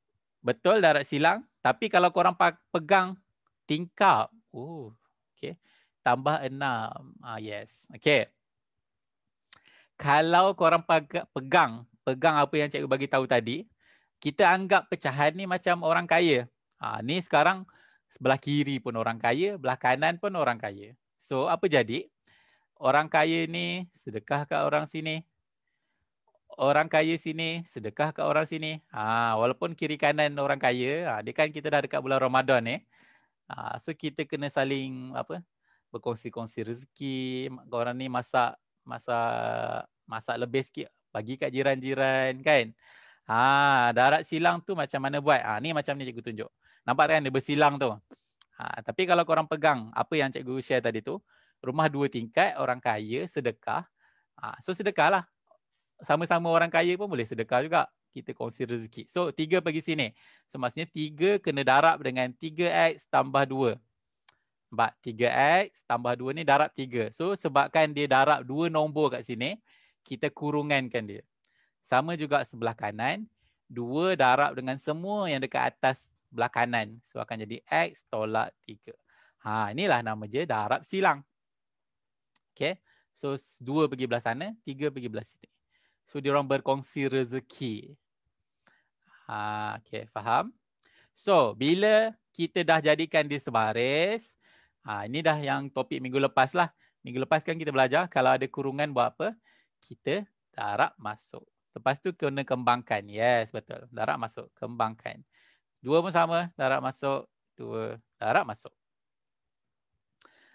Betul darab silang. Tapi kalau korang pegang tingkap. Oh, Okay. Tambah enam. Ah, yes. Okay. Kalau korang pegang pegang apa yang cikgu bagi tahu tadi, kita anggap pecahan ni macam orang kaya. Ha, ni sekarang sebelah kiri pun orang kaya, belah kanan pun orang kaya. So apa jadi? Orang kaya ni sedekah ke orang sini? Orang kaya sini sedekah ke orang sini? Ha, walaupun kiri kanan orang kaya, ha, dia kan kita dah dekat bulan Ramadan ni. Eh. Uh, so kita kena saling apa berkongsi-kongsi rezeki. Korang ni masak masak masak lebih sikit bagi kat jiran-jiran kan. Ha, darat silang tu macam mana buat? Ha, ni macam ni cikgu tunjuk. Nampak kan dia bersilang tu. Ha, tapi kalau orang pegang apa yang cikgu share tadi tu, rumah dua tingkat, orang kaya, sedekah. Ha, so sedekah lah. Sama-sama orang kaya pun boleh sedekah juga kita kongsi rezeki. So tiga pergi sini. So maksudnya 3 kena darab dengan tiga x tambah dua. Nampak tiga x tambah dua ni darab tiga. So sebabkan dia darab dua nombor kat sini, kita kurungankan dia. Sama juga sebelah kanan, Dua darab dengan semua yang dekat atas belah kanan. So akan jadi x tolak 3. Ha, inilah nama dia darab silang. Okay. So dua pergi belah sana, tiga pergi belah sini. So diorang berkongsi rezeki. Ha, okay, faham? So, bila kita dah jadikan dia sebaris, ha, ini dah yang topik minggu lepas lah. Minggu lepas kan kita belajar, kalau ada kurungan buat apa? Kita darab masuk. Lepas tu kena kembangkan. Yes, betul. Darab masuk, kembangkan. Dua pun sama, darab masuk, dua darab masuk.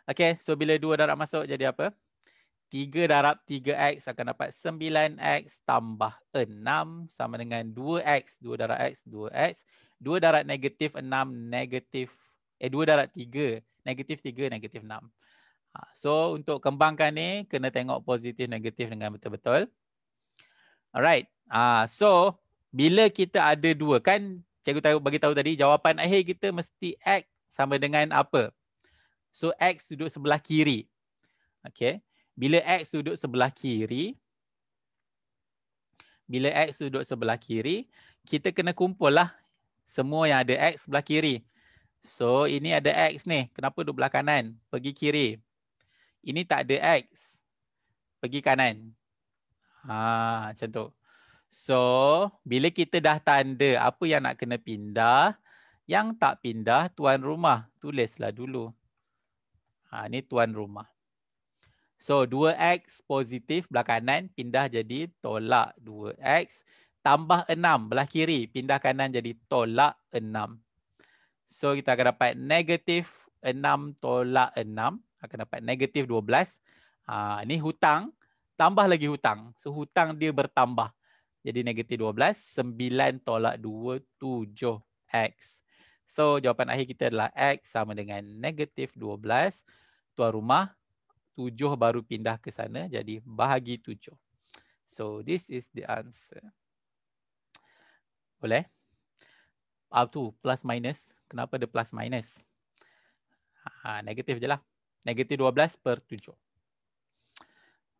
Okay, so bila dua darab masuk jadi apa? Apa? 3 darab 3X akan dapat 9X tambah 6 sama dengan 2X. 2 darab X, 2X. 2 darab negatif 6, negatif. Eh, 2 darab 3. Negatif 3, negatif 6. Ha, so, untuk kembangkan ni, kena tengok positif, negatif dengan betul-betul. Alright. Ah So, bila kita ada dua kan, cikgu tahu, bagi tahu tadi, jawapan akhir kita mesti X sama dengan apa? So, X duduk sebelah kiri. Okay. Bila X duduk sebelah kiri, bila X duduk sebelah kiri, kita kena kumpul lah semua yang ada X sebelah kiri. So ini ada X ni. Kenapa duduk belah kanan? Pergi kiri. Ini tak ada X. Pergi kanan. Ha, macam tu. So bila kita dah tanda apa yang nak kena pindah, yang tak pindah tuan rumah. Tulislah dulu. Ha, ni tuan rumah. So 2x positif belah kanan pindah jadi tolak 2x. Tambah 6 belah kiri pindah kanan jadi tolak 6. So kita akan dapat negatif 6 tolak 6. Akan dapat negatif 12. Ha, ini hutang. Tambah lagi hutang. So hutang dia bertambah. Jadi negatif 12. 9 tolak 2, 7x. So jawapan akhir kita adalah x sama dengan negatif 12. Tuan rumah tujuh baru pindah ke sana. Jadi bahagi tujuh. So this is the answer. Boleh? Up to plus minus. Kenapa ada plus minus? Ha, negatif je lah. Negatif dua belas per tujuh.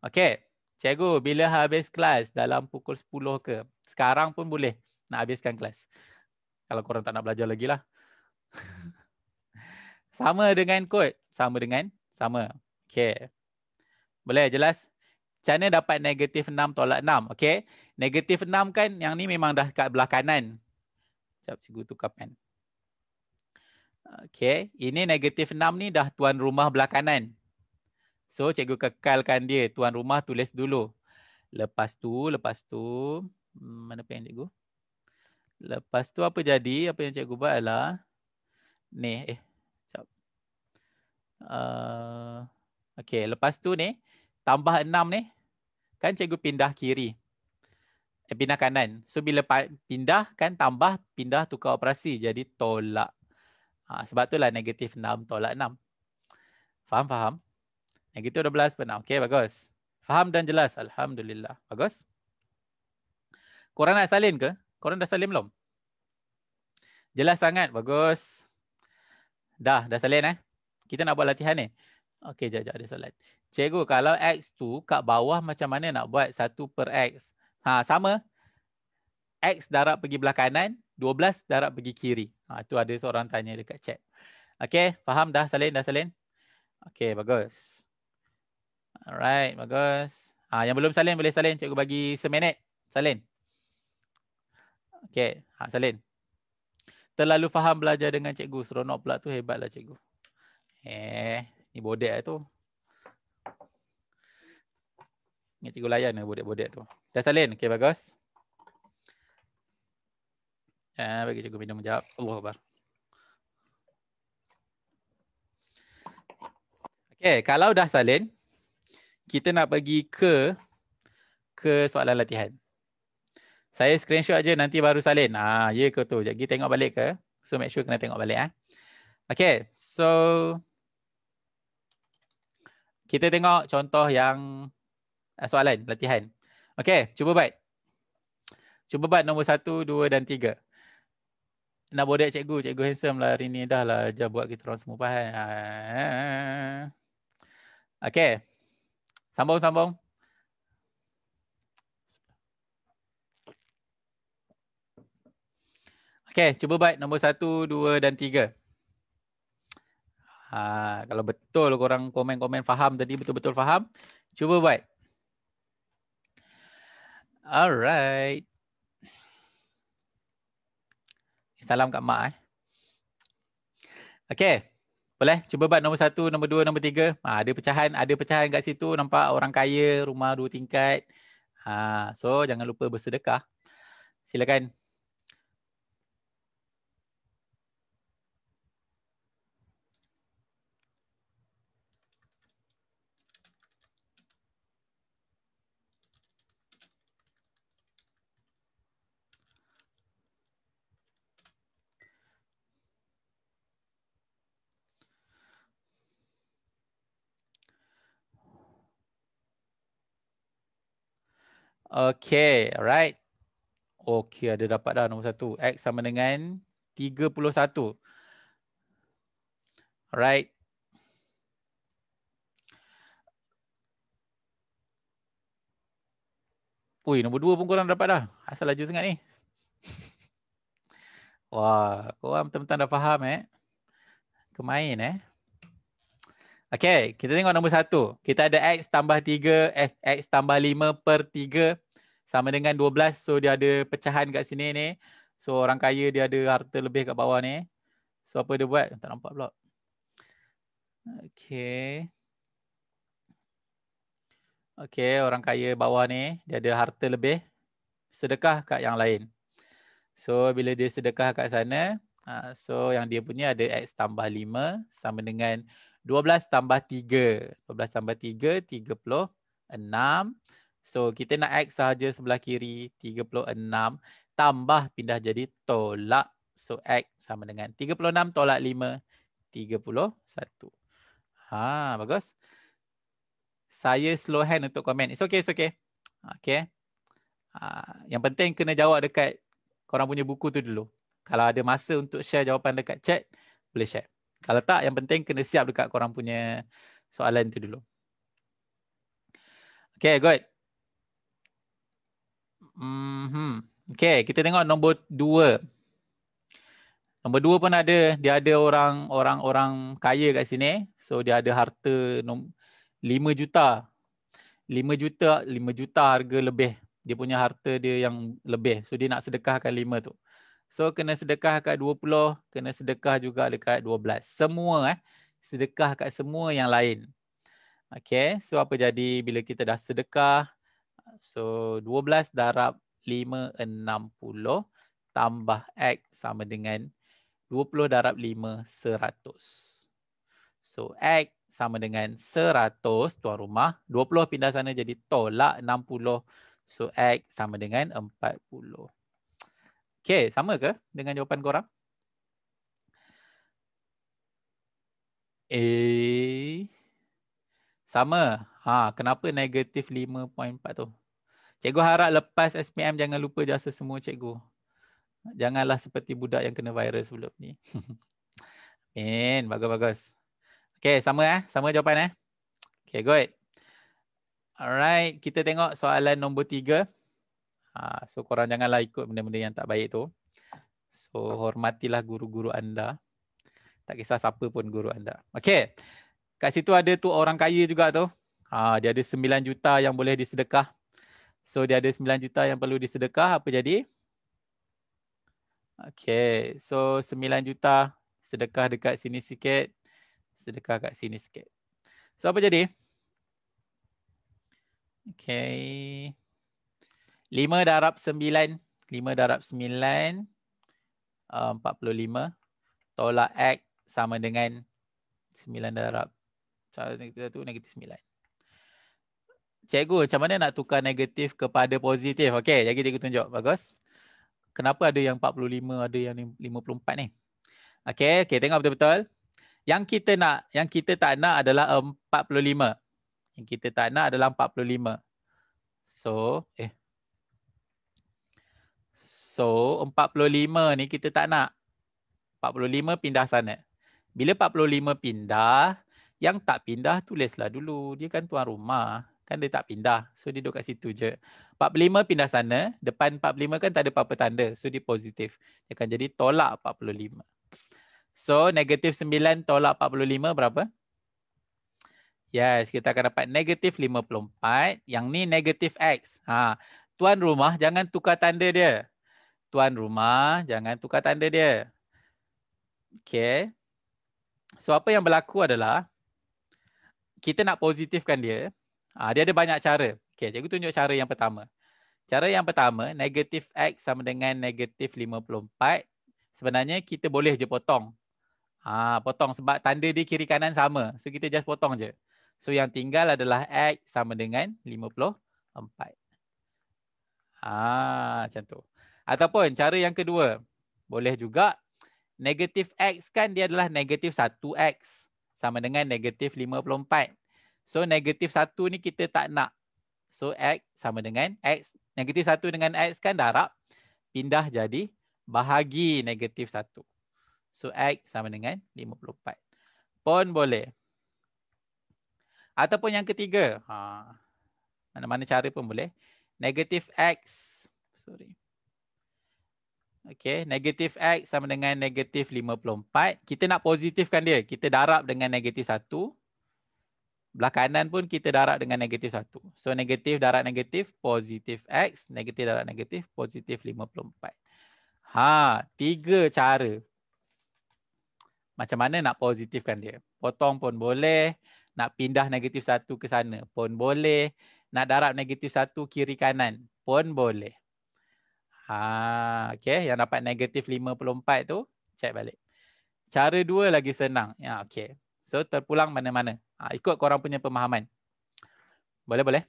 Okay. Cikgu, bila habis kelas? Dalam pukul sepuluh ke? Sekarang pun boleh nak habiskan kelas. Kalau korang tak nak belajar lagi lah. *laughs* sama dengan kod. Sama dengan. Sama. Okay. Boleh jelas? Macam mana dapat negatif 6 tolak 6? Okay. Negatif 6 kan yang ni memang dah kat belah kanan. Sekejap cikgu tukar pen. Okay. Ini negatif 6 ni dah tuan rumah belah kanan. So cikgu kekalkan dia. Tuan rumah tulis dulu. Lepas tu, lepas tu. Hmm, mana pen cikgu? Lepas tu apa jadi? Apa yang cikgu buat adalah. Ni eh. Uh, Okey, lepas tu ni tambah 6 ni kan cikgu pindah kiri. Eh, pindah kanan. So bila pindah kan tambah pindah tukar operasi jadi tolak. Ha, sebab lah negatif 6 tolak 6. Faham faham? Negatif 12 pernah. Okey bagus. Faham dan jelas. Alhamdulillah. Bagus. Korang nak salin ke? Korang dah salin belum? Jelas sangat. Bagus. Dah, dah salin eh. Kita nak buat latihan ni. Eh? Okey, jap ada soalan. Cikgu, kalau X tu kat bawah macam mana nak buat 1 per X? Ha, sama. X darab pergi belah kanan, 12 darab pergi kiri. Ha, tu ada seorang tanya dekat chat. Okey, faham dah Salin? Dah Salin? Okey, bagus. Alright, bagus. Ha, yang belum Salin, boleh Salin. Cikgu bagi seminit. Salin. Okey, ha, Salin. Terlalu faham belajar dengan cikgu. Seronok pula tu hebatlah cikgu. Eh, ni bodek tu. Ni cikgu layan ni bodek-bodek tu. Dah salin? Okay, bagus. Ya, bagi cikgu minum sekejap. Allah Akbar. Okay, kalau dah salin, kita nak pergi ke ke soalan latihan. Saya screenshot aja nanti baru salin. Ah, ya ke tu? Sekejap tengok balik ke? So make sure kena tengok balik. Eh? Okay, so kita tengok contoh yang eh, soalan latihan. Okey, cuba buat. Cuba buat nombor satu, dua dan tiga. Nak bodek cikgu, cikgu handsome lah hari ni dah lah ajar buat kita orang semua faham. Ha. Okey. Sambung, sambung. Okey, cuba buat nombor satu, dua dan tiga. Ha, kalau betul korang komen-komen faham tadi, betul-betul faham, cuba buat. Alright. Salam kat Mak eh. Okay. Boleh? Cuba buat nombor satu, nombor dua, nombor tiga. Ha, ada pecahan, ada pecahan kat situ. Nampak orang kaya, rumah dua tingkat. Ha, so, jangan lupa bersedekah. Silakan. Silakan. Okay, alright. Okay, ada dapat dah nombor satu. X sama dengan 31. Alright. Ui, nombor dua pun korang dapat dah. Asal laju sangat ni. *laughs* Wah, korang teman-teman dah faham eh. Kemain eh. Okay, kita tengok nombor satu. Kita ada X tambah 3, eh, x tambah 5 per 3 sama dengan 12. So dia ada pecahan kat sini ni. So orang kaya dia ada harta lebih kat bawah ni. So apa dia buat? Tak nampak pula. Okay. Okay, orang kaya bawah ni dia ada harta lebih. Sedekah kat yang lain. So bila dia sedekah kat sana. Ha, so yang dia punya ada X tambah 5 sama dengan 12 tambah 3. 12 tambah 3, 36. So kita nak X sahaja sebelah kiri, 36. Tambah pindah jadi tolak. So X sama dengan 36 tolak 5, 31. Ha, bagus. Saya slow hand untuk komen. It's okay, it's okay. Okay. Ha, yang penting kena jawab dekat korang punya buku tu dulu. Kalau ada masa untuk share jawapan dekat chat, boleh share. Kalau tak, yang penting kena siap dekat korang punya soalan tu dulu. Okay, good. Mm-hmm. Okay, kita tengok nombor dua. Nombor dua pun ada. Dia ada orang orang orang kaya kat sini. So, dia ada harta nom- 5 juta. lima juta, lima juta harga lebih. Dia punya harta dia yang lebih. So, dia nak sedekahkan lima tu. So kena sedekah kat 20, kena sedekah juga dekat 12. Semua eh. Sedekah kat semua yang lain. Okay. So apa jadi bila kita dah sedekah. So 12 darab 5, 60. Tambah X sama dengan 20 darab 5, 100. So X sama dengan 100 tuan rumah. 20 pindah sana jadi tolak 60. So X sama dengan 40. 40. Okay, sama ke dengan jawapan korang? A. Sama. Ha, kenapa negatif 5.4 tu? Cikgu harap lepas SPM jangan lupa jasa semua cikgu. Janganlah seperti budak yang kena virus sebelum ni. *laughs* Amin. Bagus-bagus. Okay, sama eh. Sama jawapan eh. Okay, good. Alright, kita tengok soalan nombor tiga. Ha, so korang janganlah ikut benda-benda yang tak baik tu. So hormatilah guru-guru anda. Tak kisah siapa pun guru anda. Okay. Kat situ ada tu orang kaya juga tu. Ha, dia ada 9 juta yang boleh disedekah. So dia ada 9 juta yang perlu disedekah. Apa jadi? Okay. So 9 juta sedekah dekat sini sikit. Sedekah kat sini sikit. So apa jadi? Okay. Okay. Lima darab sembilan, lima darab sembilan, ah, empat puluh lima. Tolak X sama dengan sembilan darab. Negatif 1, negatif sembilan. Cikgu, macam mana nak tukar negatif kepada positif? Okey, jadi kita tunjuk. Bagus. Kenapa ada yang empat puluh lima, ada yang lima puluh empat ni? Okey, okay, tengok betul-betul. Yang kita nak, yang kita tak nak adalah empat puluh lima. Yang kita tak nak adalah empat puluh lima. So, eh, So 45 ni kita tak nak. 45 pindah sana. Bila 45 pindah, yang tak pindah tulislah dulu. Dia kan tuan rumah. Kan dia tak pindah. So dia duduk kat situ je. 45 pindah sana. Depan 45 kan tak ada apa-apa tanda. So dia positif. Dia akan jadi tolak 45. So negatif 9 tolak 45 berapa? Yes, kita akan dapat negatif 54. Yang ni negatif X. Ha. Tuan rumah jangan tukar tanda dia tuan rumah, jangan tukar tanda dia. Okay. So apa yang berlaku adalah kita nak positifkan dia. Ah dia ada banyak cara. Okay, cikgu tunjuk cara yang pertama. Cara yang pertama, negatif X sama dengan negatif 54. Sebenarnya kita boleh je potong. Ah potong sebab tanda dia kiri kanan sama. So kita just potong je. So yang tinggal adalah X sama dengan 54. Ah macam tu. Ataupun cara yang kedua, boleh juga negatif X kan dia adalah negatif 1X sama dengan negatif 54. So negatif 1 ni kita tak nak. So X sama dengan X. Negatif 1 dengan X kan darab pindah jadi bahagi negatif 1. So X sama dengan 54. Pun boleh. Ataupun yang ketiga. Ha, mana-mana cara pun boleh. Negatif X. Sorry. Okay, negatif X sama dengan negatif 54. Kita nak positifkan dia. Kita darab dengan negatif 1. Belah kanan pun kita darab dengan negatif 1. So negatif darab negatif, positif X. Negatif darab negatif, positif 54. Ha, tiga cara. Macam mana nak positifkan dia? Potong pun boleh. Nak pindah negatif 1 ke sana pun boleh. Nak darab negatif 1 kiri kanan pun boleh. Ha, okay. Yang dapat negatif 54 tu, check balik. Cara dua lagi senang. Ya, okay. So terpulang mana-mana. Ha, ikut korang punya pemahaman. Boleh-boleh?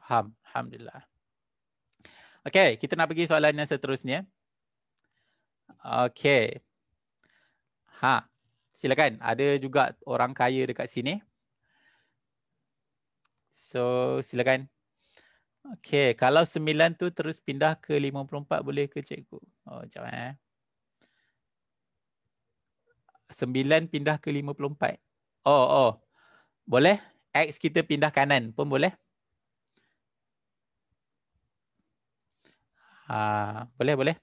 Faham. Alhamdulillah. Okay, kita nak pergi soalan yang seterusnya. Okay. Ha, silakan. Ada juga orang kaya dekat sini. So, silakan. Okey, kalau 9 tu terus pindah ke 54 boleh ke cikgu? Oh, jap eh. 9 pindah ke 54. Oh, oh. Boleh? X kita pindah kanan pun boleh? Ha, boleh, boleh.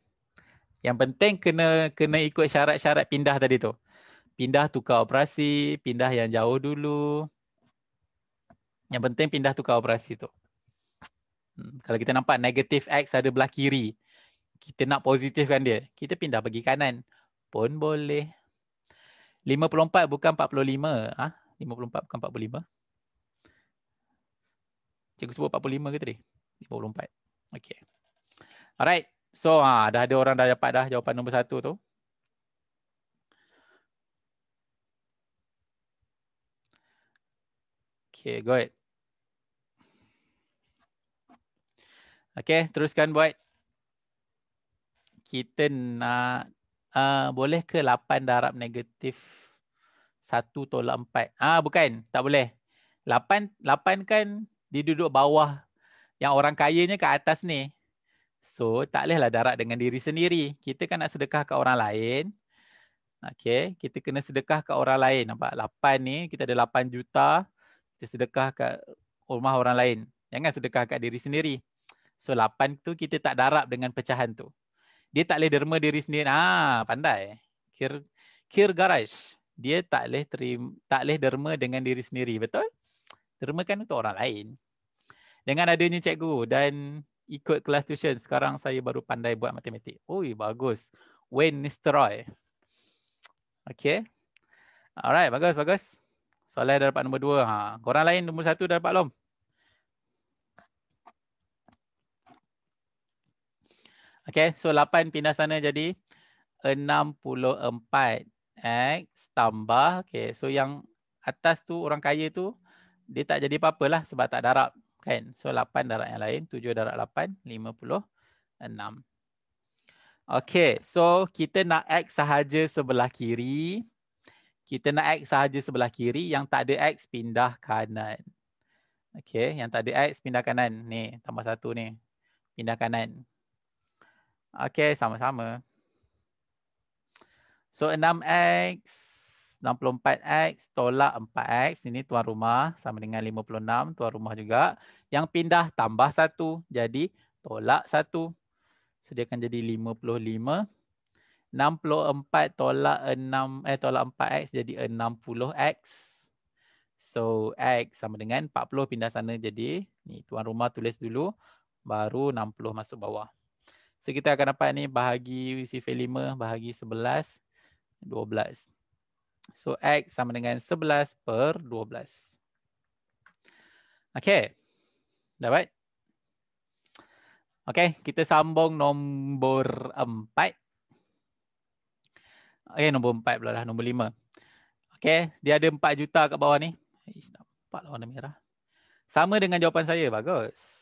Yang penting kena kena ikut syarat-syarat pindah tadi tu. Pindah tukar operasi, pindah yang jauh dulu. Yang penting pindah tukar operasi tu. Hmm, kalau kita nampak negatif X ada belah kiri. Kita nak positifkan dia. Kita pindah bagi kanan. Pun boleh. 54 bukan 45. Ha? 54 bukan 45. Cikgu sebut 45 ke tadi? 54. Okay. Alright. So ha, dah ada orang dah dapat dah jawapan nombor satu tu. Okay, good. Okay, teruskan buat. Kita nak, uh, boleh ke 8 darab negatif 1 tolak 4? Ah, bukan, tak boleh. 8, 8 kan dia duduk bawah yang orang kayanya ke atas ni. So, tak bolehlah darab dengan diri sendiri. Kita kan nak sedekah ke orang lain. Okay, kita kena sedekah ke orang lain. Nampak 8 ni, kita ada 8 juta. Kita sedekah ke rumah orang lain. Jangan sedekah kat diri sendiri. So 8 tu kita tak darab dengan pecahan tu. Dia tak boleh derma diri sendiri. Ha, pandai. Kir kir garage. Dia tak boleh terim, tak boleh derma dengan diri sendiri, betul? Dermakan untuk orang lain. Dengan adanya cikgu dan ikut kelas tuition, sekarang saya baru pandai buat matematik. Ui, bagus. Wayne Nisteroy. Okay. Alright, bagus, bagus. Soalan dah dapat nombor dua. Ha. Korang lain nombor satu dah dapat belum? Okay, so 8 pindah sana jadi 64x tambah. Okay, so yang atas tu orang kaya tu dia tak jadi apa-apa lah sebab tak darab. Kan? So 8 darab yang lain. 7 darab 8, 56. Okay, so kita nak x sahaja sebelah kiri. Kita nak x sahaja sebelah kiri. Yang tak ada x pindah kanan. Okay, yang tak ada x pindah kanan. Ni, tambah satu ni. Pindah kanan. Okay, sama-sama. So 6x 64x tolak 4x ini tuan rumah sama dengan 56 tuan rumah juga. Yang pindah tambah 1 jadi tolak 1. So dia akan jadi 55. 64 tolak 6 eh tolak 4x jadi 60x. So x sama dengan 40 pindah sana jadi ni tuan rumah tulis dulu baru 60 masuk bawah. So kita akan dapat ni bahagi sifir 5 bahagi 11, 12. So X sama dengan 11 per 12. Okay. Dapat? Okay, kita sambung nombor 4. Okay, eh, nombor 4 pula dah, nombor 5. Okay, dia ada 4 juta kat bawah ni. Eh, warna merah. Sama dengan jawapan saya, bagus.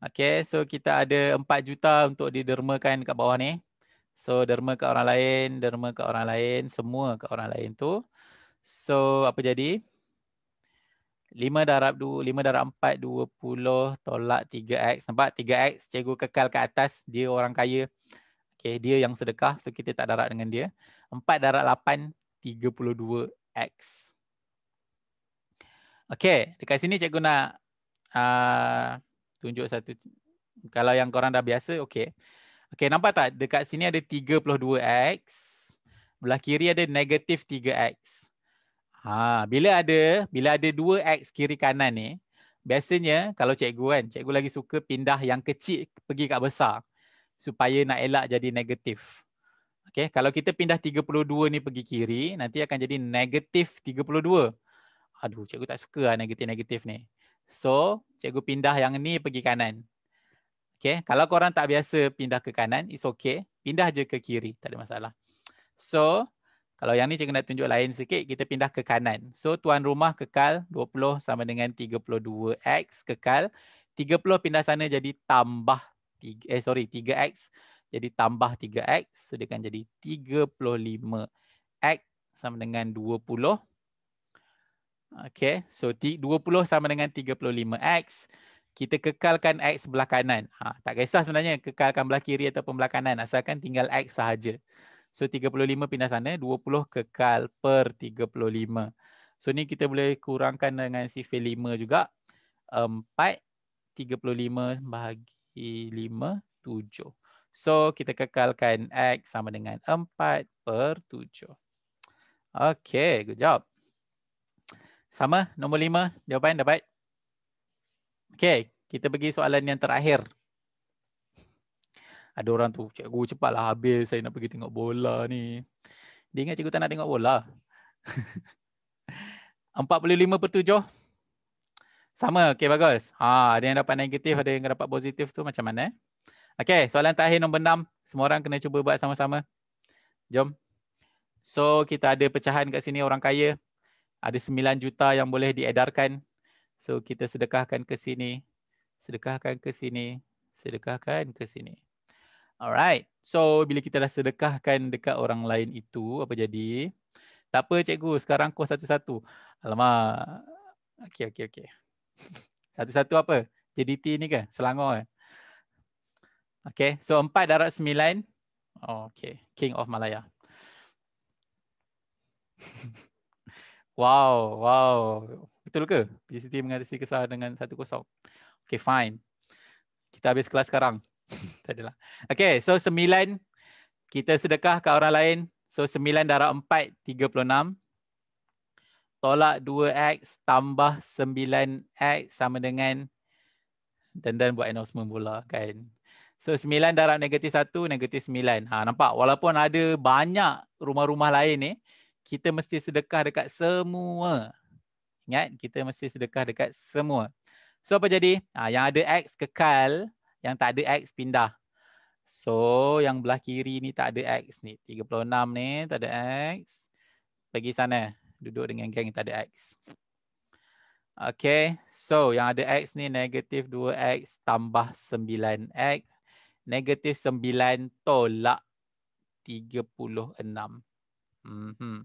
Okay, so kita ada 4 juta untuk didermakan kat bawah ni. So, derma kat orang lain, derma kat orang lain, semua kat orang lain tu. So, apa jadi? 5 darab 2, 5 darab 4, 20 tolak 3X. Nampak 3X, cikgu kekal kat atas, dia orang kaya. Okay, dia yang sedekah, so kita tak darab dengan dia. 4 darab 8, 32X. Okay, dekat sini cikgu nak... Uh, tunjuk satu kalau yang korang dah biasa okey. Okey nampak tak dekat sini ada 32x belah kiri ada negatif 3x. Ha, bila ada bila ada 2x kiri kanan ni biasanya kalau cikgu kan cikgu lagi suka pindah yang kecil pergi kat besar supaya nak elak jadi negatif. Okay, kalau kita pindah 32 ni pergi kiri nanti akan jadi negatif 32. Aduh cikgu tak suka lah negatif-negatif ni. So, cikgu pindah yang ni pergi kanan. Okay, kalau korang tak biasa pindah ke kanan, it's okay. Pindah je ke kiri, tak ada masalah. So, kalau yang ni cikgu nak tunjuk lain sikit, kita pindah ke kanan. So, tuan rumah kekal 20 sama dengan 32x kekal. 30 pindah sana jadi tambah, 3, eh sorry, 3x. Jadi tambah 3x, so dia akan jadi 35x sama dengan 20. Okay, so 20 sama dengan 35x. Kita kekalkan x sebelah kanan. Ha, tak kisah sebenarnya kekalkan belah kiri ataupun belah kanan. Asalkan tinggal x sahaja. So 35 pindah sana, 20 kekal per 35. So ni kita boleh kurangkan dengan sifir 5 juga. 4, 35 bahagi 5, 7. So kita kekalkan x sama dengan 4 per 7. Okay, good job. Sama, nombor lima. Jawapan dapat. Okay, kita pergi soalan yang terakhir. Ada orang tu, cikgu cepatlah habis saya nak pergi tengok bola ni. Dia ingat cikgu tak nak tengok bola. 45 *laughs* per 7. Sama, okay bagus. Ha, ada yang dapat negatif, ada yang dapat positif tu macam mana. Eh? Okay, soalan terakhir nombor enam, Semua orang kena cuba buat sama-sama. Jom. So, kita ada pecahan kat sini orang kaya ada 9 juta yang boleh diedarkan. So kita sedekahkan ke sini, sedekahkan ke sini, sedekahkan ke sini. Alright. So bila kita dah sedekahkan dekat orang lain itu, apa jadi? Tak apa cikgu, sekarang kos satu-satu. Alamak. Okay, okay, okay. *laughs* Satu-satu apa? JDT ni ke? Selangor kan? Okay, so empat darat sembilan. Oh, okay, King of Malaya. *laughs* Wow, wow. Betul ke? PCT mengatasi kesalahan dengan 1-0. Okay, fine. Kita habis kelas sekarang. *laughs* tak adalah. Okay, so 9. Kita sedekah ke orang lain. So 9 darah 4, 36. Tolak 2X tambah 9X sama dengan dan dan buat announcement bola kan. So 9 darab negatif 1, negatif 9. Ha, nampak? Walaupun ada banyak rumah-rumah lain ni. Eh, kita mesti sedekah dekat semua. Ingat, kita mesti sedekah dekat semua. So apa jadi? Ha, yang ada X kekal, yang tak ada X pindah. So yang belah kiri ni tak ada X ni. 36 ni tak ada X. Pergi sana, duduk dengan geng yang tak ada X. Okay, so yang ada X ni negatif 2X tambah 9X. Negatif 9 tolak 36. Mm -hmm.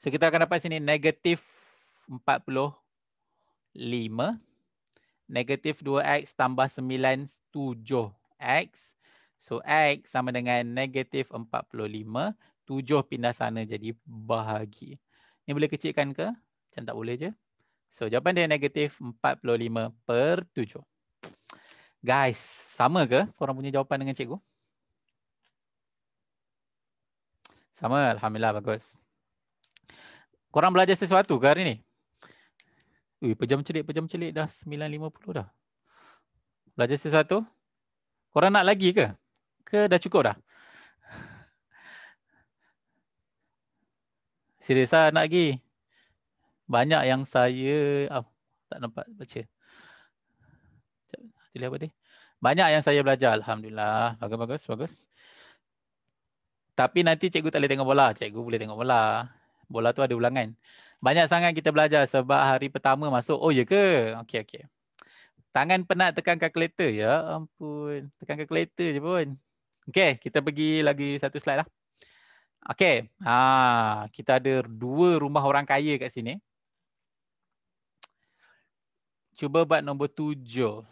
So kita akan dapat sini negatif 45. Negatif 2x tambah 9, 7x. So x sama dengan negatif 45. 7 pindah sana jadi bahagi. Ini boleh kecilkan ke? Macam tak boleh je. So jawapan dia negatif 45 per 7. Guys, sama ke korang punya jawapan dengan cikgu? Sama, Alhamdulillah bagus. Korang belajar sesuatu ke hari ni? Ui, pejam celik, pejam celik dah 9.50 dah. Belajar sesuatu? Korang nak lagi ke? Ke dah cukup dah? Serius lah nak pergi? Banyak yang saya... Oh, tak nampak baca. Sekejap, apa dia? Banyak yang saya belajar. Alhamdulillah. Bagus, bagus, bagus. Tapi nanti cikgu tak boleh tengok bola. Cikgu boleh tengok bola. Bola tu ada ulangan. Banyak sangat kita belajar sebab hari pertama masuk. Oh, ya ke? Okey, okey. Tangan penat tekan kalkulator. Ya ampun. Tekan kalkulator je pun. Okey, kita pergi lagi satu slide lah. Okey. Ha, kita ada dua rumah orang kaya kat sini. Cuba buat nombor tujuh.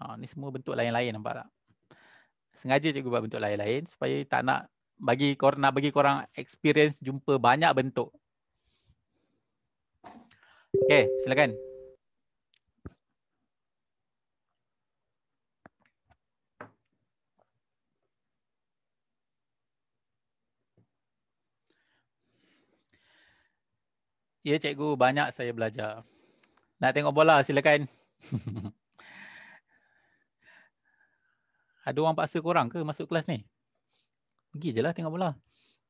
Ha, ni semua bentuk lain-lain nampak tak? sengaja cikgu buat bentuk lain-lain supaya tak nak bagi korang nak bagi korang experience jumpa banyak bentuk. Okey, silakan. Ya cikgu, banyak saya belajar. Nak tengok bola, silakan. *laughs* Ada orang paksa korang ke masuk kelas ni? Pergi je lah tengok bola.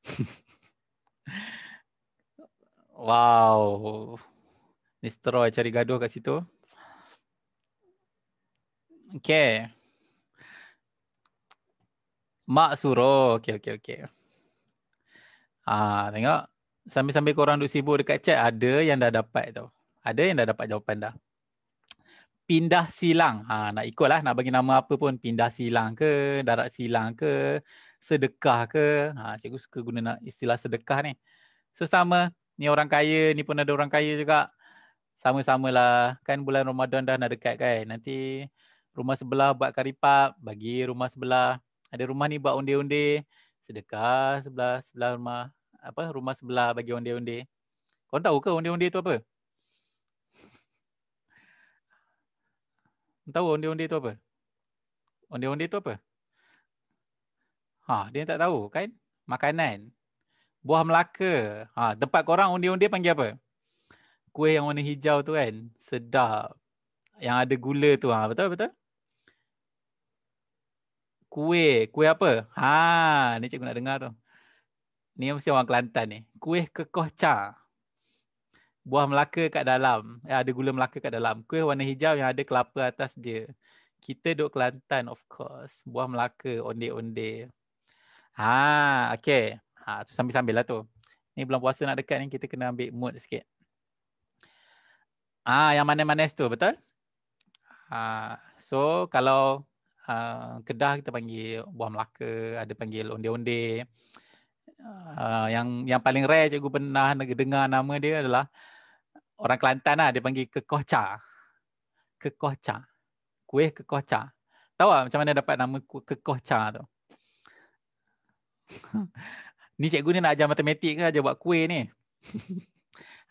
*laughs* wow. Mr. Roy cari gaduh kat situ. Okay. Mak suruh. Okay, okay, okay. Ah, tengok. Sambil-sambil korang duduk sibuk dekat chat, ada yang dah dapat tau. Ada yang dah dapat jawapan dah pindah silang. Ha, nak lah, nak bagi nama apa pun pindah silang ke, darat silang ke, sedekah ke. Ha, cikgu suka guna nak istilah sedekah ni. So sama, ni orang kaya, ni pun ada orang kaya juga. sama sama lah. kan bulan Ramadan dah nak dekat kan. Nanti rumah sebelah buat karipap, bagi rumah sebelah. Ada rumah ni buat undi-undi, sedekah sebelah sebelah rumah apa rumah sebelah bagi undi-undi. Kau tahu ke undi-undi tu apa? tahu onde onde tu apa? Onde onde tu apa? Ha, dia tak tahu kan? Makanan. Buah Melaka. Ha, tempat orang onde onde panggil apa? Kuih yang warna hijau tu kan? Sedap. Yang ada gula tu. Ha, betul, betul? Kuih. Kuih apa? Ha, ni cikgu nak dengar tu. Ni mesti orang Kelantan ni. Kuih kekoh cah buah melaka kat dalam. Eh, ada gula melaka kat dalam. Kuih warna hijau yang ada kelapa atas dia. Kita duduk Kelantan of course. Buah melaka onde-onde. Ha, okay. Ha, tu sambil-sambil lah tu. Ni bulan puasa nak dekat ni kita kena ambil mood sikit. Ah, yang manis-manis tu betul? Ha, so kalau uh, Kedah kita panggil buah melaka, ada panggil onde-onde. Uh, yang yang paling rare cikgu pernah dengar nama dia adalah orang Kelantan lah dia panggil kekoca. Kekoca. Kuih kekoca. Tahu tak macam mana dapat nama kekoca tu? *laughs* ni cikgu ni nak ajar matematik ke ajar buat kuih ni?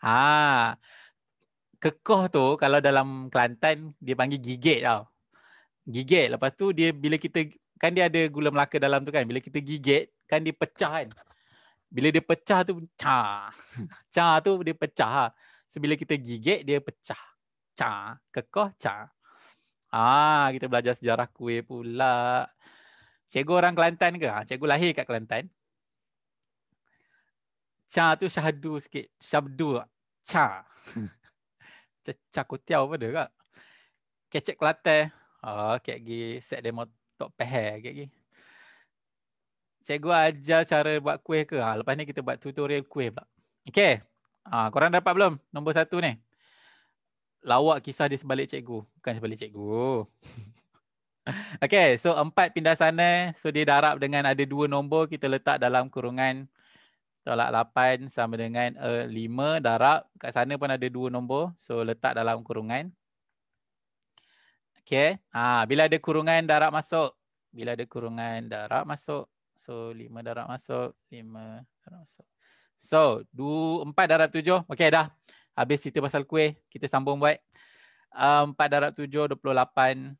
ha. *laughs* Kekoh tu kalau dalam Kelantan dia panggil gigit tau. Gigit. Lepas tu dia bila kita kan dia ada gula melaka dalam tu kan. Bila kita gigit kan dia pecah kan. Bila dia pecah tu cah. *laughs* cah tu dia pecah Sebila kita gigit, dia pecah. Ca. Kekoh, ca. Ah, kita belajar sejarah kuih pula. Cikgu orang Kelantan ke? Ah, cikgu lahir kat Kelantan. Ca tu syahdu sikit. Syabdu. Ca. *laughs* Cak kutiau pada kak. Kecik kelate. Oh, ah, kek gi set demo tok pehe kek gi. Cikgu ajar cara buat kuih ke? Ha, lepas ni kita buat tutorial kuih pula. Okay. Ha, korang dapat belum nombor satu ni? Lawak kisah di sebalik cikgu. Bukan sebalik cikgu. *laughs* okay, so empat pindah sana. So dia darab dengan ada dua nombor kita letak dalam kurungan tolak lapan sama dengan uh, darab. Kat sana pun ada dua nombor. So letak dalam kurungan. Okay, ha, bila ada kurungan darab masuk. Bila ada kurungan darab masuk. So lima darab masuk, lima darab masuk. So, 2, 4 darab 7. Okay, dah. Habis cerita pasal kuih. Kita sambung buat. Um, 4 darab 7, 28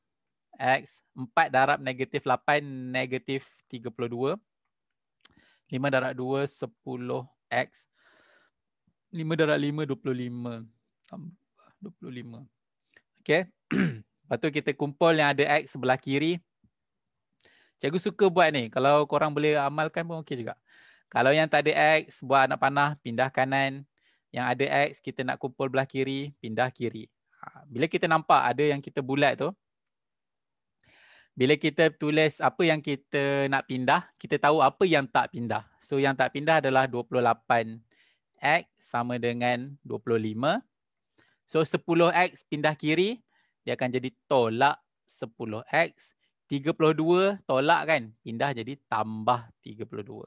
X. 4 darab negatif 8, negatif 32. 5 darab 2, 10 X. 5 darab 5, 25. 25. Okay. Lepas tu kita kumpul yang ada X sebelah kiri. Cikgu suka buat ni. Kalau korang boleh amalkan pun okey juga. Kalau yang tak ada X, buat anak panah, pindah kanan. Yang ada X, kita nak kumpul belah kiri, pindah kiri. Ha, bila kita nampak ada yang kita bulat tu, bila kita tulis apa yang kita nak pindah, kita tahu apa yang tak pindah. So yang tak pindah adalah 28X sama dengan 25. So 10X pindah kiri, dia akan jadi tolak 10X. 32 tolak kan, pindah jadi tambah 32.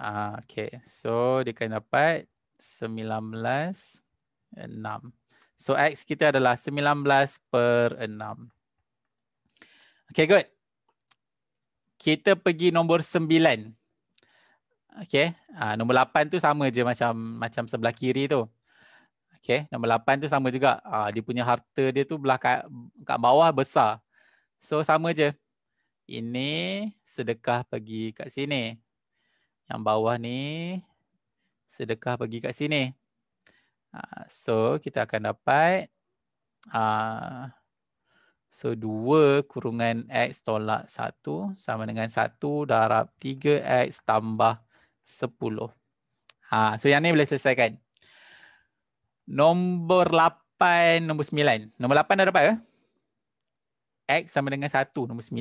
Ah, okay, so dia akan dapat 19 6. So X kita adalah 19 per 6. Okay, good. Kita pergi nombor 9. Okay, ah, nombor 8 tu sama je macam macam sebelah kiri tu. Okay, nombor 8 tu sama juga. Ah, dia punya harta dia tu belah kat, kat bawah besar. So sama je. Ini sedekah pergi kat sini. Yang bawah ni sedekah pergi kat sini. Ha, so kita akan dapat ha, so 2 kurungan X tolak 1 sama dengan 1 darab 3X tambah 10. Ha, so yang ni boleh selesaikan. Nombor 8, nombor 9. Nombor 8 dah dapat ke? X sama dengan 1, nombor 9.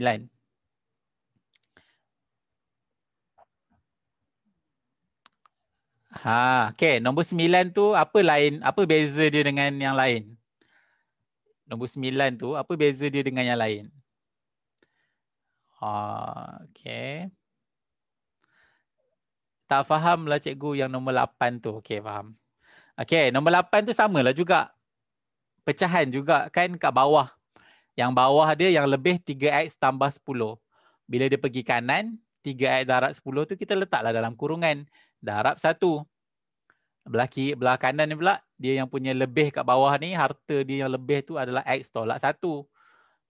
Ha, okay. Nombor sembilan tu apa lain? Apa beza dia dengan yang lain? Nombor sembilan tu apa beza dia dengan yang lain? Ha, okay. Tak faham lah cikgu yang nombor lapan tu. Okay, faham. Okay, nombor lapan tu samalah juga. Pecahan juga kan kat bawah. Yang bawah dia yang lebih 3X tambah 10. Bila dia pergi kanan, 3X darat 10 tu kita letaklah dalam kurungan darab satu. Belah, kiri, belah kanan ni pula, dia yang punya lebih kat bawah ni, harta dia yang lebih tu adalah X tolak satu.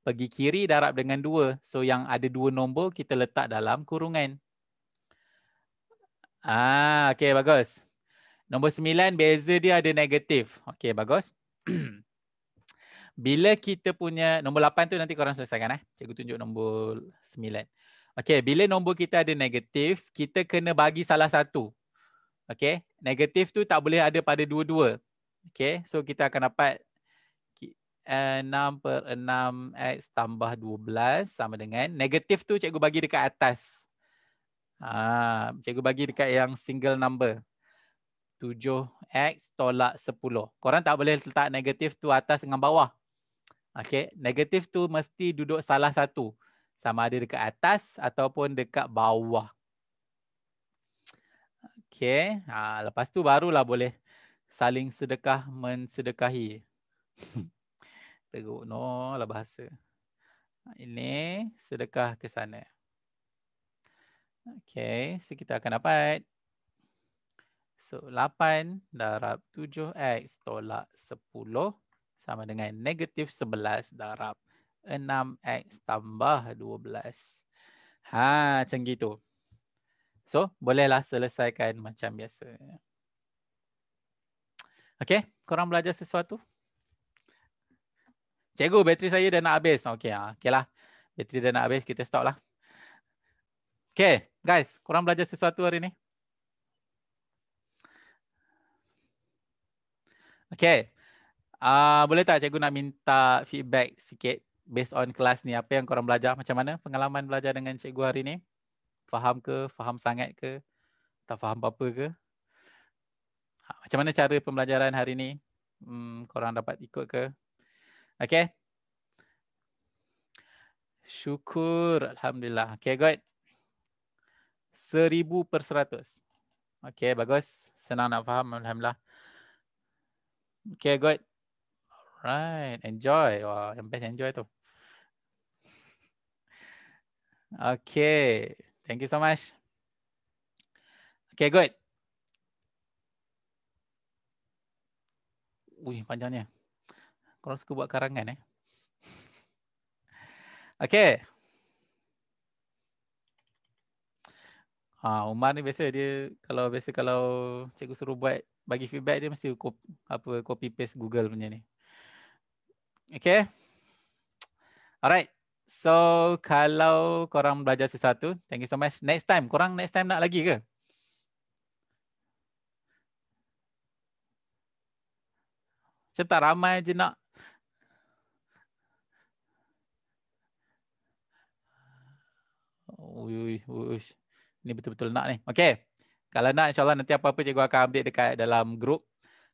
Pergi kiri darab dengan dua. So yang ada dua nombor kita letak dalam kurungan. Ah, Okay bagus. Nombor sembilan beza dia ada negatif. Okay bagus. *clears throat* bila kita punya nombor lapan tu nanti korang selesaikan eh. Cikgu tunjuk nombor sembilan. Okay bila nombor kita ada negatif kita kena bagi salah satu. Okay. Negatif tu tak boleh ada pada dua-dua. Okay. So kita akan dapat 6 eh, per 6x tambah 12 sama dengan negatif tu cikgu bagi dekat atas. Ha, cikgu bagi dekat yang single number. 7x tolak 10. Korang tak boleh letak negatif tu atas dengan bawah. Okay. Negatif tu mesti duduk salah satu. Sama ada dekat atas ataupun dekat bawah. Okay. Ha, lepas tu barulah boleh saling sedekah mensedekahi. *laughs* Teruk no lah bahasa. Ha, ini sedekah ke sana. Okay. So kita akan dapat. So 8 darab 7x tolak 10 sama dengan negatif 11 darab 6x tambah 12. Ha, macam gitu. So, bolehlah selesaikan macam biasa. Okay, korang belajar sesuatu? Cikgu, bateri saya dah nak habis. Okay, ah, okay lah. Bateri dah nak habis, kita stop lah. Okay, guys, korang belajar sesuatu hari ni? Okay. Uh, ah, boleh tak cikgu nak minta feedback sikit based on kelas ni? Apa yang korang belajar? Macam mana pengalaman belajar dengan cikgu hari ni? faham ke, faham sangat ke, tak faham apa-apa ke. Ha, macam mana cara pembelajaran hari ni? Hmm, korang dapat ikut ke? Okay. Syukur, Alhamdulillah. Okay, good. Seribu per seratus. Okay, bagus. Senang nak faham, Alhamdulillah. Okay, good. Alright, enjoy. Wah, yang best enjoy tu. Okay. Thank you so much. Okay, good. Wih, panjangnya. Kau suka buat karangan eh. *laughs* Okay. Ha, Umar ni biasa dia kalau biasa kalau cikgu suruh buat bagi feedback dia mesti copy, apa copy paste Google punya ni. Okay. Alright. So kalau korang belajar sesuatu, thank you so much. Next time, korang next time nak lagi ke? Macam tak ramai je nak. Ui, ui, betul-betul nak ni. Okay. Kalau nak insyaAllah nanti apa-apa cikgu akan update dekat dalam grup.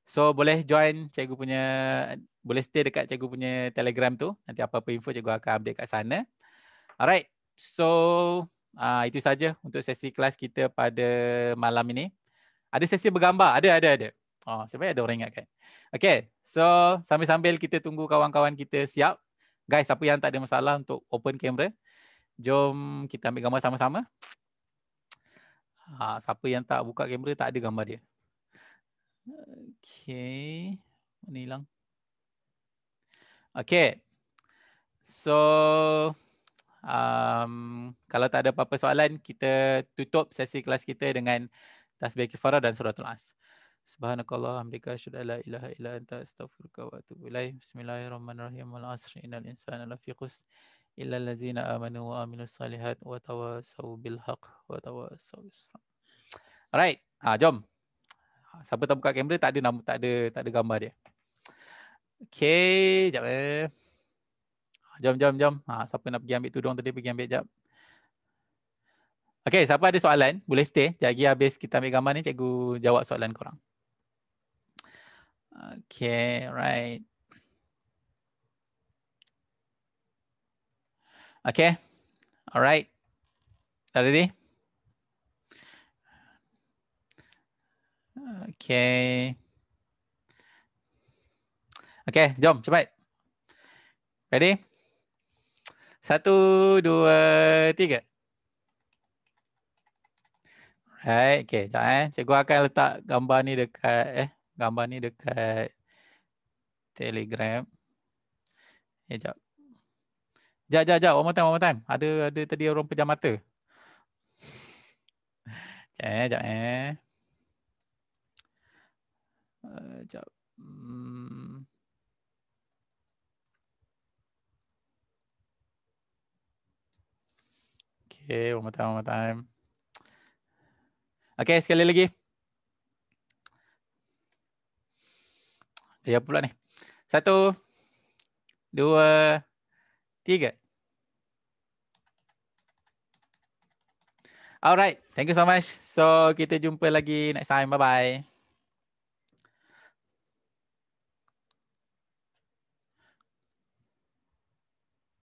So boleh join cikgu punya boleh stay dekat cikgu punya Telegram tu. Nanti apa-apa info cikgu akan update kat sana. Alright. So uh, itu saja untuk sesi kelas kita pada malam ini. Ada sesi bergambar? Ada, ada, ada. Oh, sebab ada orang ingatkan. Okay. So sambil-sambil kita tunggu kawan-kawan kita siap. Guys, siapa yang tak ada masalah untuk open camera? Jom kita ambil gambar sama-sama. Ha, siapa yang tak buka kamera tak ada gambar dia. Okay. Mana hilang? Okay. So, um, kalau tak ada apa-apa soalan, kita tutup sesi kelas kita dengan tasbih kifarah dan surah tulas. Subhanakallah, amdika, syurda la ilaha ila anta, astaghfirullah wa atubu ilaih. Bismillahirrahmanirrahim. Wal asri insan ala fiqus illa allazina amanu wa aminu salihat wa tawasaw bilhaq wa tawasaw salam. Alright, ha, jom. Siapa tak buka kamera tak ada nama tak ada tak ada gambar dia. Okey, jap eh. Ah, jom jom jom. Ha, siapa nak pergi ambil tudung tadi pergi ambil jap. Okey, siapa ada soalan boleh stay. Jap lagi habis kita ambil gambar ni cikgu jawab soalan korang. Okay, right. Okay, alright. Are ready? Okay. Okay, jom cepat. Ready? Satu, dua, tiga. Hai, okay. Sekejap eh. Cikgu akan letak gambar ni dekat, eh, gambar ni dekat telegram. Eh, sekejap. Sekejap, sekejap, sekejap. One more time, one more time. Ada, ada tadi orang pejam mata. *laughs* Sekejap eh, sekejap eh. Eh, jap. Hmm. Okay, one more time, one more time. Okay, sekali lagi. Ya pula ni. Satu, dua, tiga. Alright, thank you so much. So, kita jumpa lagi next time. Bye-bye.